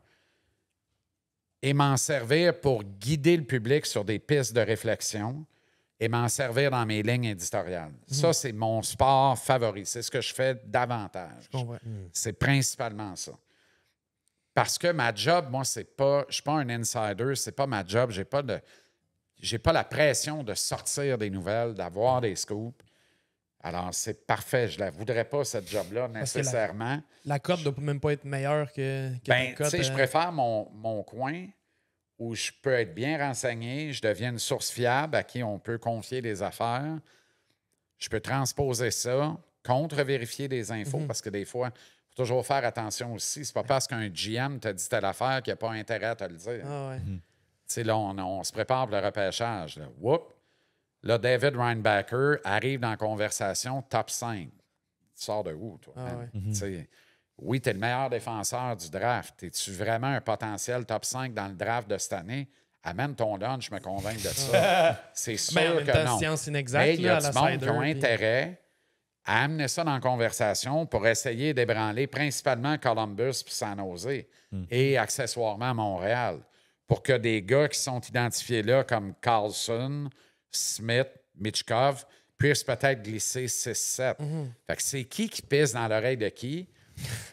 A: et m'en servir pour guider le public sur des pistes de réflexion et m'en servir dans mes lignes éditoriales. Mhm. Ça, c'est mon sport favori. C'est ce que je fais davantage. Mhm. C'est principalement ça. Parce que ma job, moi, c'est pas. Je suis pas un insider, c'est pas ma job. J'ai pas de. J'ai pas la pression de sortir des nouvelles, d'avoir des scoops. Alors, c'est parfait. Je ne la voudrais pas, cette job-là, nécessairement.
D: La, la, ne doit même pas être meilleure que, que ben, Tu sais, je hein. préfère
A: mon, coin où je peux être bien renseigné, je deviens une source fiable à qui on peut confier des affaires. Je peux transposer ça, contre-vérifier des infos, mhm. parce que des fois, il faut toujours faire attention aussi. C'est pas parce qu'un GM te dit telle affaire qu'il n'y a pas intérêt à te le dire. Ah mhm. Tu sais, là, on, se prépare pour le repêchage. Whoop! Là, David Reinbacker arrive dans la conversation top 5. Tu sors de où, toi? Ah mhm. Oui, tu es le meilleur défenseur du draft. Es-tu vraiment un potentiel top 5 dans le draft de cette année? Amène ton lunch, je me convainc de ça. C'est sûr que non. inexacte, Mais il y a du qui intérêt à amener ça dans la conversation pour essayer d'ébranler principalement Columbus puis San Jose mhm. et accessoirement Montréal pour que des gars qui sont identifiés là comme Carlson, Smith, Mitchkov puissent peut-être glisser 6-7. Mhm. Fait que c'est qui qui pisse dans l'oreille de qui?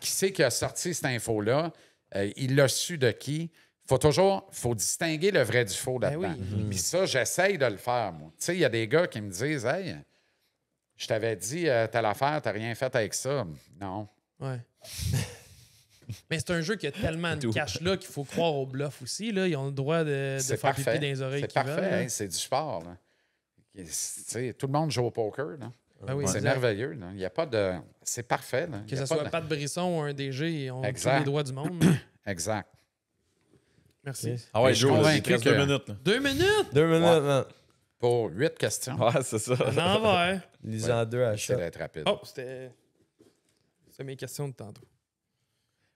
A: qui c'est qui a sorti cette info-là? Euh, il l'a su de qui? Faut toujours faut distinguer le vrai du faux ben là-dedans. Mhm. ça, j'essaye de le faire, moi. Tu sais, il y a des gars qui me disent Hey, je t'avais dit euh, t'as l'affaire, t'as rien fait avec ça. Non.
D: Mais c'est un jeu qui a tellement de cash là qu'il faut croire au bluff aussi. Là. Ils ont le droit de, faire pipi dans les oreilles. C'est parfait, hein. Hein. c'est
A: du sport. Là. Tout le monde joue au poker. Ah c'est merveilleux. Il n'y a pas de. C'est parfait. Que ce soit de... Pat
D: Brisson ou un DG, on a les doigts du monde.
A: exact.
D: Merci. Ah ouais, Joe, quelques
A: que... deux minutes. Deux minutes? Deux minutes, Pour huit questions. Ouais, c'est ça. Non, ouais. Lisant en deux à chaque. d'être rapide.
D: Oh, c'était. C'est mes questions de tantôt.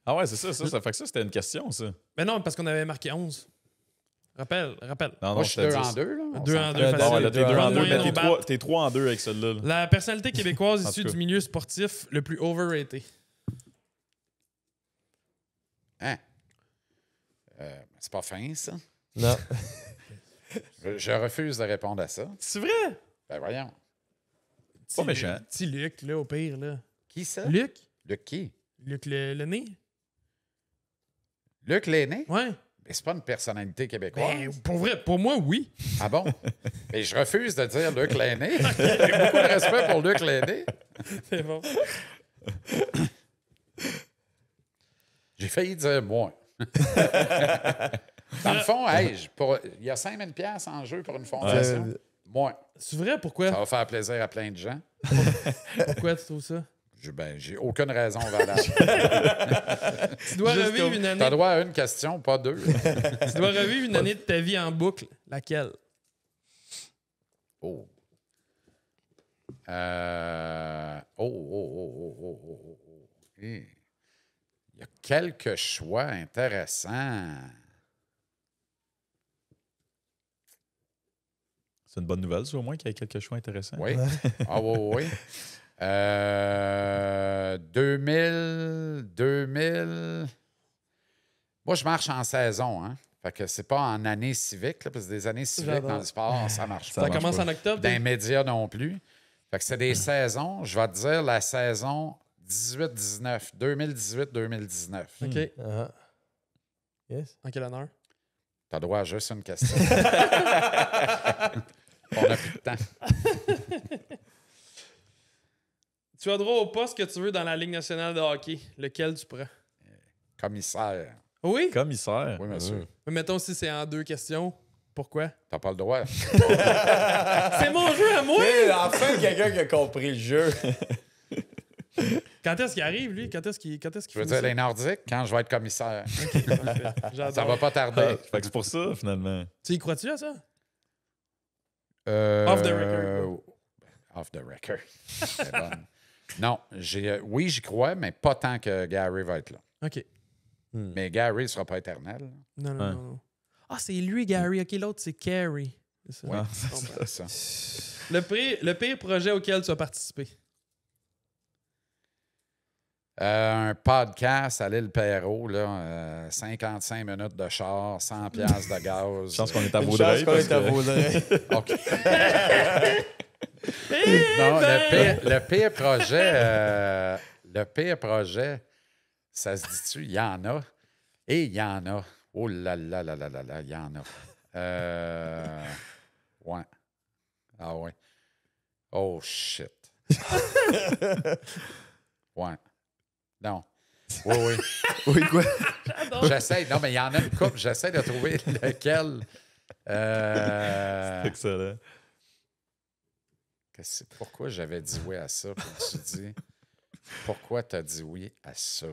B: Ah ouais, c'est ça, ça. Ça fait que ça, c'était une question, ça.
D: Mais non, parce qu'on avait marqué 11. Rappelle, rappelle.
B: Non, non, Moi, je suis deux en deux. Là. Deux en deux, facile. Non, t'es deux en deux, mais t'es trois, en deux avec celle-là.
A: La personnalité québécoise issue du milieu sportif le plus overrated. Hein? Euh, c'est pas fin, ça? Non. je, refuse de répondre à ça. C'est vrai? Ben voyons. Petit, pas méchant.
D: Petit Luc, là, au pire, là. Qui ça? Luc. Luc qui? Luc
A: le, nez. Luc l'aîné? Ouais. Mais c'est pas une personnalité québécoise. Ben, pour vrai, pour moi, oui. Ah bon? Mais je refuse de dire Luc Lainé. J'ai beaucoup de respect pour Luc Lainé. C'est bon. J'ai failli dire moi. Dans le fond, euh, il y a 5000 pièces en jeu pour une fondation. Euh, moi. C'est vrai, pourquoi? Ça va faire plaisir à plein de gens. pourquoi tu trouves ça? ben, j'ai aucune raison valable. tu dois revivre une année. Tu as droit à une question, pas deux. tu dois revivre une année de ta vie en boucle. Laquelle? Oh. Euh... Oh, oh, oh, oh, oh, oh, oh, oh. Hmm. Il y a quelques choix intéressants.
B: C'est une bonne nouvelle, au moins, qu'il y a quelques choix intéressants. Oui.
A: Ah, oui, oui. 2000, euh, 2000. Moi, je marche en saison, hein. Fait que c'est pas en année civique, là, parce que des années civiques dans le sport, ça marche pas. Ça commence en octobre. Dans les médias non plus. Fait que c'est des saisons. Je vais te dire la saison 18-19, 2018-2019. OK.
D: Uh-huh. En quel honneur?
A: T'as droit à juste une question. On a plus de temps.
D: Tu as droit au poste que tu veux dans la Ligue nationale de hockey. Lequel tu prends?
A: Commissaire. Oui? Commissaire. Oui, monsieur.
D: Mais euh. mettons si c'est en deux questions. Pourquoi?
A: T'as pas le droit. c'est
D: mon jeu à moi! Oui, enfin, quelqu'un
C: qui a
B: compris le jeu.
A: Quand est-ce qu'il arrive, lui? Quand est-ce qu'il quand Je veux dire, les Nordiques, quand je vais être commissaire. ça va pas tarder. Ah, fait que c'est pour ça, finalement. Tu y crois-tu à ça? Euh, Off the record. Off the record. c'est bon. Non, j'ai, euh, oui, j'y crois, mais pas tant que Gary va être là. OK. Hmm. Mais Gary ne sera pas éternel. Non, hein. non, non.
B: Ah, c'est lui,
D: Gary. OK, l'autre, c'est Carrie. ça. Ah. c'est
A: ça,
D: Le, pire, le pire projet auquel tu as participé?
A: Euh, un podcast à l'île Perrault, là, 55 euh, minutes de char, 100 piastres de gaz. Je pense qu'on est à Vaudreuil. Je pense qu'on est à OK. Eh non, ben! le pire, projet, euh, le pire projet, ça se dit-tu, il y en a. Et eh, il y en a. Oh là là là là là là, il y en a. Euh, ouais. Ah ouais. Oh shit. ouais. Non. Oui, oui. oui, quoi? J'essaie. Non, mais il y en a une couple. J'essaie de trouver lequel. Euh... C'est excellent pourquoi j'avais dit oui à ça? Puis tu dis, pourquoi t'as dit oui à ça?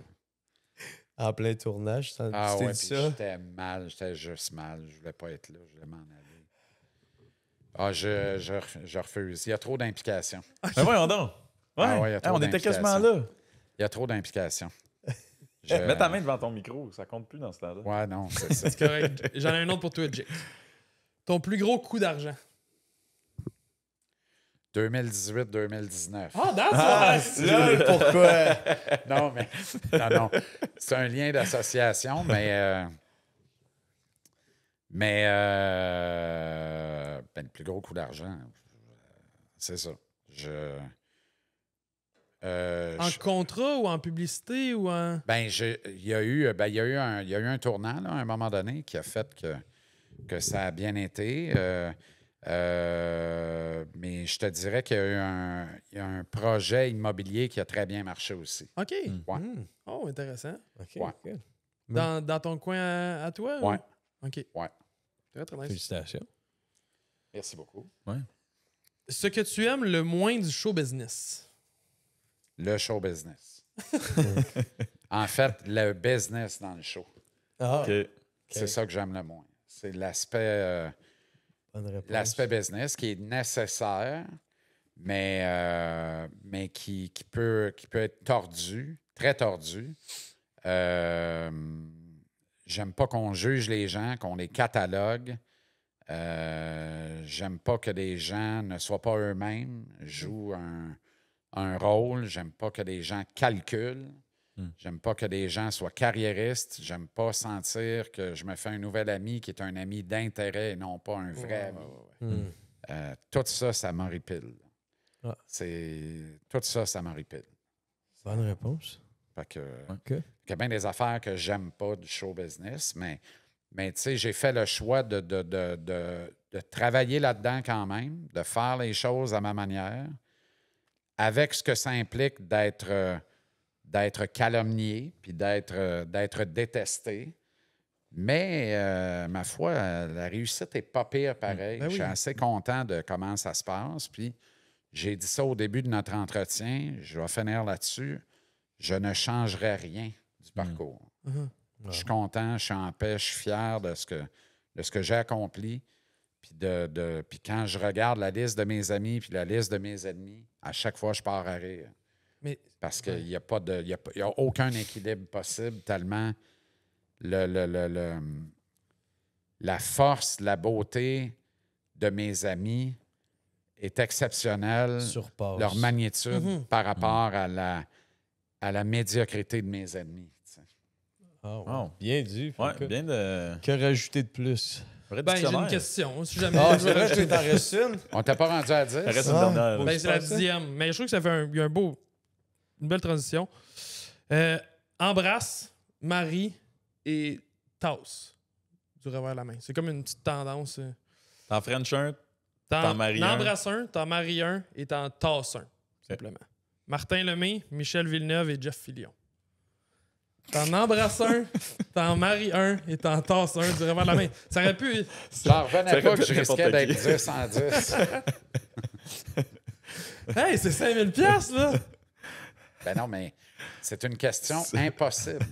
C: En plein tournage, ça, ah, ouais, dit
A: ça? J'étais mal, j'étais juste mal. Je voulais pas être là, je voulais m'en aller. Ah, je, je, refuse. Il y a trop d'implications.
B: Mais ah, ben voyons donc. Ouais. Ah ouais, on était quasiment là.
A: Il y a trop d'implications. Mets ta
B: main devant ton micro, ça compte plus dans ce temps-là. Ouais, non, c'est correct. J'en ai un autre pour toi, Jake. Ton plus gros coup d'argent.
A: 2018-2019. Ah, ah pourquoi? non, mais. Non, C'est un lien d'association, mais. Euh, mais. Euh, ben, le plus gros coup d'argent, c'est ça. Je. Euh, en contrat ou en publicité ou en. Ben, ben il y a eu, un, y eu un tournant à un moment donné qui a fait que, que ça a bien été. Euh, mais je te dirais qu'il y a eu un, projet immobilier qui a très bien marché aussi. OK. Hmm.
D: Oh, intéressant. ok Dans, ton coin à, toi?
A: Oui. OK. Très, très bien. Félicitations. Merci beaucoup.
D: Ce que tu aimes le moins du show business?
A: Le show business. en fait, le business dans le show. Ah. C'est ça que j'aime le moins. C'est l'aspect. Euh, L'aspect business qui est nécessaire, mais, euh, mais qui, peut, qui peut être tordu, très tordu. Euh, j'aime pas qu'on juge les gens, qu'on les catalogue. Euh, j'aime pas que des gens ne soient pas eux-mêmes, jouent un, un rôle. J'aime pas que des gens calculent. Hmm. J'aime pas que les gens soient carriéristes. J'aime pas sentir que je me fais un nouvel ami qui est un ami d'intérêt et non pas un vrai. Hmm. Euh, tout ça, ça m'enripile. Ah. Tout ça, ça m'enripile.
C: Bonne réponse.
A: Fait que, a bien des affaires que j'aime pas du show business, mais, mais tu sais, j'ai fait le choix de, de, travailler là-dedans quand même, de faire les choses à ma manière, avec ce que ça implique d'être. Euh, d'être calomnié, puis d'être, euh, d'être détesté. Mais, euh, ma foi, la réussite est pas pire mm. pareil. Ben je suis assez content de comment ça se passe. Puis, j'ai dit ça au début de notre entretien, je vais finir là-dessus. Je ne changerai rien du mm. parcours. Mm-hmm. Je suis content, je suis en paix, je suis fier de ce que, que j'ai accompli. Puis, de, puis quand je regarde la liste de mes amis puis la liste de mes ennemis, à chaque fois, je pars à rire parce qu'il n'y a, pas de, y a aucun équilibre possible, tellement le, le, le, le, la force, la beauté de mes amis est exceptionnelle, leur magnitude mm-hmm. par mm-hmm. rapport à, la, à la médiocrité de mes ennemis. Ah, oh, bien dit. que, rajouter de plus? Ben, j'ai une question. Ah, On t'a pas rendu à 10. Ah. Ben, c'est la dixième.
D: Mais je trouve que ça fait un beau une belle transition. Euh, embrasse, marie et tasse du revers de la main. C'est comme une petite tendance. Euh.
B: T'en French un, t'en Marie un. Embrasse
D: un, t'en Marie un et t'en Toss un, simplement. Martin Lemay, Michel Villeneuve et Jeff Fillion. T'en Embrasse un, t'en Marie un et t'en tasses un du revers de la main. Ça aurait pu. Ça revenait pas que je risquais d'être 10 en 10.
A: Hey, c'est 5000 pièces là! Ben non, mais c'est une question impossible.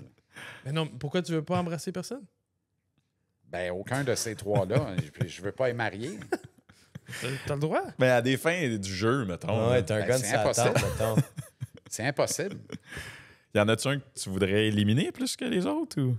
D: Mais non, pourquoi tu veux pas embrasser personne?
A: Ben, aucun de ces trois-là. je, ne veux pas être marié. T'as le droit? Mais à des fins du jeu, mettons. Ben, c'est impossible. C'est impossible.
B: Y en a-tu un que tu voudrais éliminer plus que les autres ou?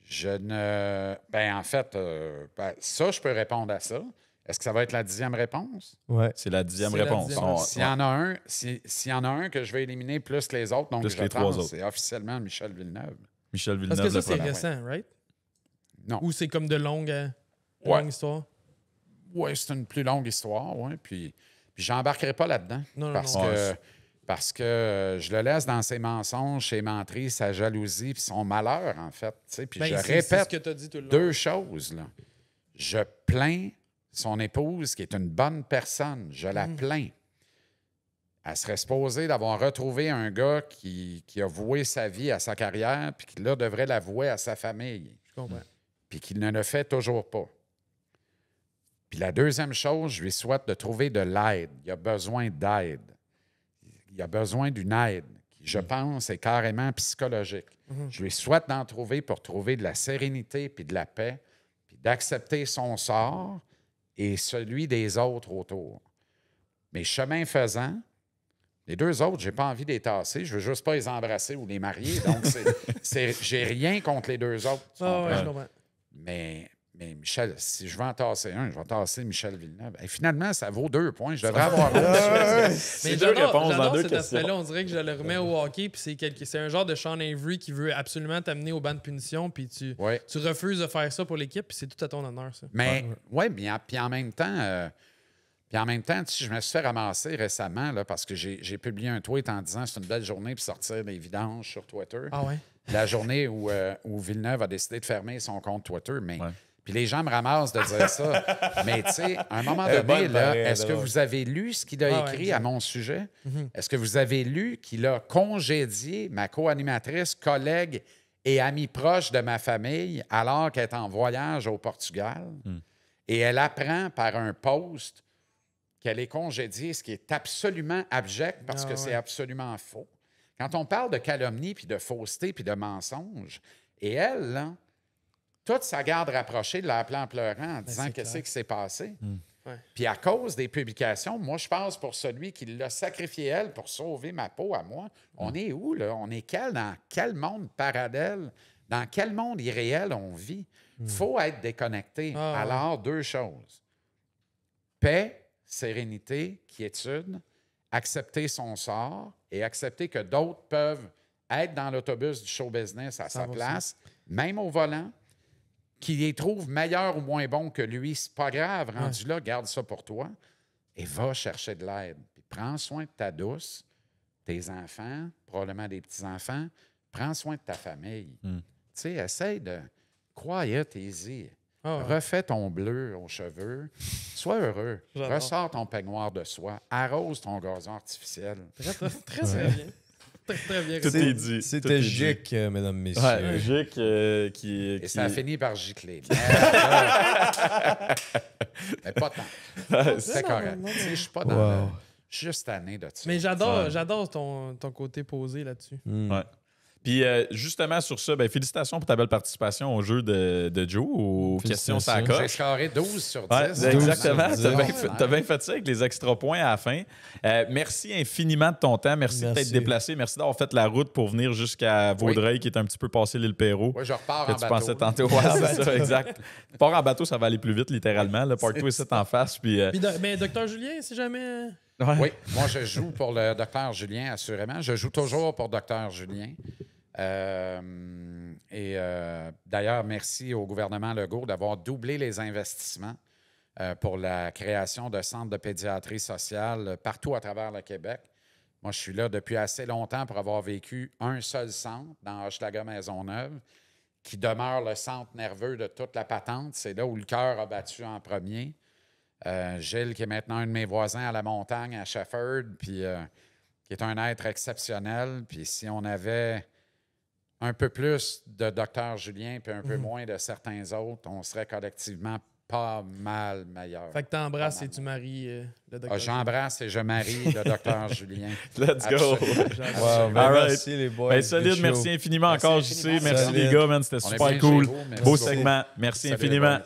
A: Je ne. Ben, en fait, euh, ben, ça, je peux répondre à ça. Est-ce que ça va être la dixième réponse?
C: Oui.
B: C'est la dixième réponse. s'il y en
A: a un, y en a un que je vais éliminer plus les autres, donc je les c'est officiellement Michel Villeneuve. Michel Villeneuve. Parce que ça, c'est récent, right?
D: Non. Ou c'est comme de longues euh, histoires?
A: Oui, c'est une plus longue histoire, oui. Puis, puis j'embarquerai pas là-dedans. Non, non, parce que parce que euh, je le laisse dans ses mensonges, ses mentries, sa jalousie, puis son malheur, en fait. Puis je répète deux choses. Là. Je plains son épouse, qui est une bonne personne, je la mm. plains. Elle serait supposée d'avoir retrouvé un gars qui, a voué sa vie à sa carrière, puis qui là devrait la vouer à sa famille. Puis qu'il ne le fait toujours pas. Puis la deuxième chose, je lui souhaite de trouver de l'aide. Il a besoin d'aide. Il a besoin d'une aide qui, je mm. pense, est carrément psychologique. Mm-hmm. Je lui souhaite d'en trouver pour trouver de la sérénité puis de la paix, puis d'accepter son sort, et celui des autres autour. Mais chemin faisant, les deux autres, j'ai pas envie d'étasser. tasser. Je veux juste pas les embrasser ou les marier. Donc, c'est, j'ai rien contre les deux autres. Mais mais Michel, si je vais en tasser un, je vais tasser Michel Villeneuve. Et finalement, ça vaut deux points. Je devrais avoir un. Ah mais deux réponses dans deux cet aspect-là. On dirait que
D: je le remets au hockey. c'est, c'est un genre de Sean Avery qui veut absolument t'amener au banc de punition. Puis tu, tu refuses de faire ça pour l'équipe. Puis c'est tout à ton honneur, ça. Mais,
A: oui, ouais, mais puis en même temps. Euh, puis en même temps, tu je me suis fait ramasser récemment là, parce que j'ai, publié un tweet en disant c'est une belle journée pour sortir des vidanges sur Twitter. Ah ouais? La journée où, euh, Villeneuve a décidé de fermer son compte Twitter, mais puis les gens me ramassent de dire ça. Mais tu sais, à un moment donné, est-ce que vous avez lu ce qu'il a ah écrit à mon sujet? Mhm. Est-ce que vous avez lu qu'il a congédié ma co-animatrice, collègue et amie proche de ma famille alors qu'elle est en voyage au Portugal? Hmm. Et elle apprend par un poste qu'elle est congédiée, ce qui est absolument abject parce que ah c'est absolument faux. Quand on parle de calomnie, puis de fausseté, puis de mensonge, et elle, là, toute sa garde rapprochée l'appelait en pleurant, en ben, disant qu'est-ce qui s'est passé. Hmm. Puis à cause des publications, moi, je pense pour celui qui l'a sacrifié, elle, pour sauver ma peau à moi, on hmm. est où, là? On est quel, dans quel monde parallèle, dans quel monde irréel on vit? Il hmm. faut être déconnecté. Ah, Alors, deux choses. Paix, sérénité, quiétude, accepter son sort et accepter que d'autres peuvent être dans l'autobus du show business à sa place, même au volant, qui les trouve meilleurs ou moins bons que lui, c'est pas grave, rendu là, garde ça pour toi et va chercher de l'aide. prends soin de ta douce, tes enfants, probablement des petits-enfants, prends soin de ta famille. Hmm. Tu sais, essaye de croire easy. Oh, Refais ton bleu aux cheveux. Sois heureux. Ressors ton peignoir de soie. Arrose ton gazon artificiel. très, très bien très, bien Tout dit. C'était Gic, euh, mesdames mesdames, messieurs. Ouais, Gic euh, qui, Et ça a fini par gicler. Mais pas tant. C'est correct. Hein, je suis pas dans le... Juste année de Mais j'adore,
D: ton, ton, côté posé là-dessus.
B: Hmm. Ouais. Puis euh, justement, sur ça, ben, félicitations pour ta belle participation au jeu de, Joe, aux questions ça coche. J'ai
A: scoré 12 sur 10. Ben, exactement. Tu as, bien,
B: fait ça avec les extra points à la fin. Euh, merci infiniment de ton temps. Merci, d'être de t'être déplacé. Merci d'avoir fait la route pour venir jusqu'à Vaudreuil, qui est un petit peu passé l'île pérou Oui, je repars que en tu bateau. pensais tenter c'est ça, exact. Pars en bateau, ça va aller plus vite, littéralement. Le partout est en face. Puis, mais euh,
D: ben, docteur Julien, si jamais...
A: Oui, moi je joue pour le docteur Julien, assurément. Je joue toujours pour docteur Julien. Euh, et euh, d'ailleurs, merci au gouvernement Legault d'avoir doublé les investissements euh, pour la création de centres de pédiatrie sociale partout à travers le Québec. Moi, je suis là depuis assez longtemps pour avoir vécu un seul centre dans Hochelaga-Maisonneuve, qui demeure le centre nerveux de toute la patente. C'est là où le cœur a battu en premier. Gilles, qui est maintenant un de mes voisins à la montagne, à Shefford, puis qui est un être exceptionnel. Puis si on avait un peu plus de Docteur Julien puis un peu mhm. moins de certains autres, on serait collectivement pas mal meilleur.
D: Fait que t'embrasses et tu maries euh, le ah,
A: docteur. Julien. J'embrasse et je marie le docteur Julien. Let's go! wow, Merci les boys. Ben, solide, merci infiniment encore, JC. Merci les gars, man. C'était super cool. Beau segment.
B: Merci infiniment.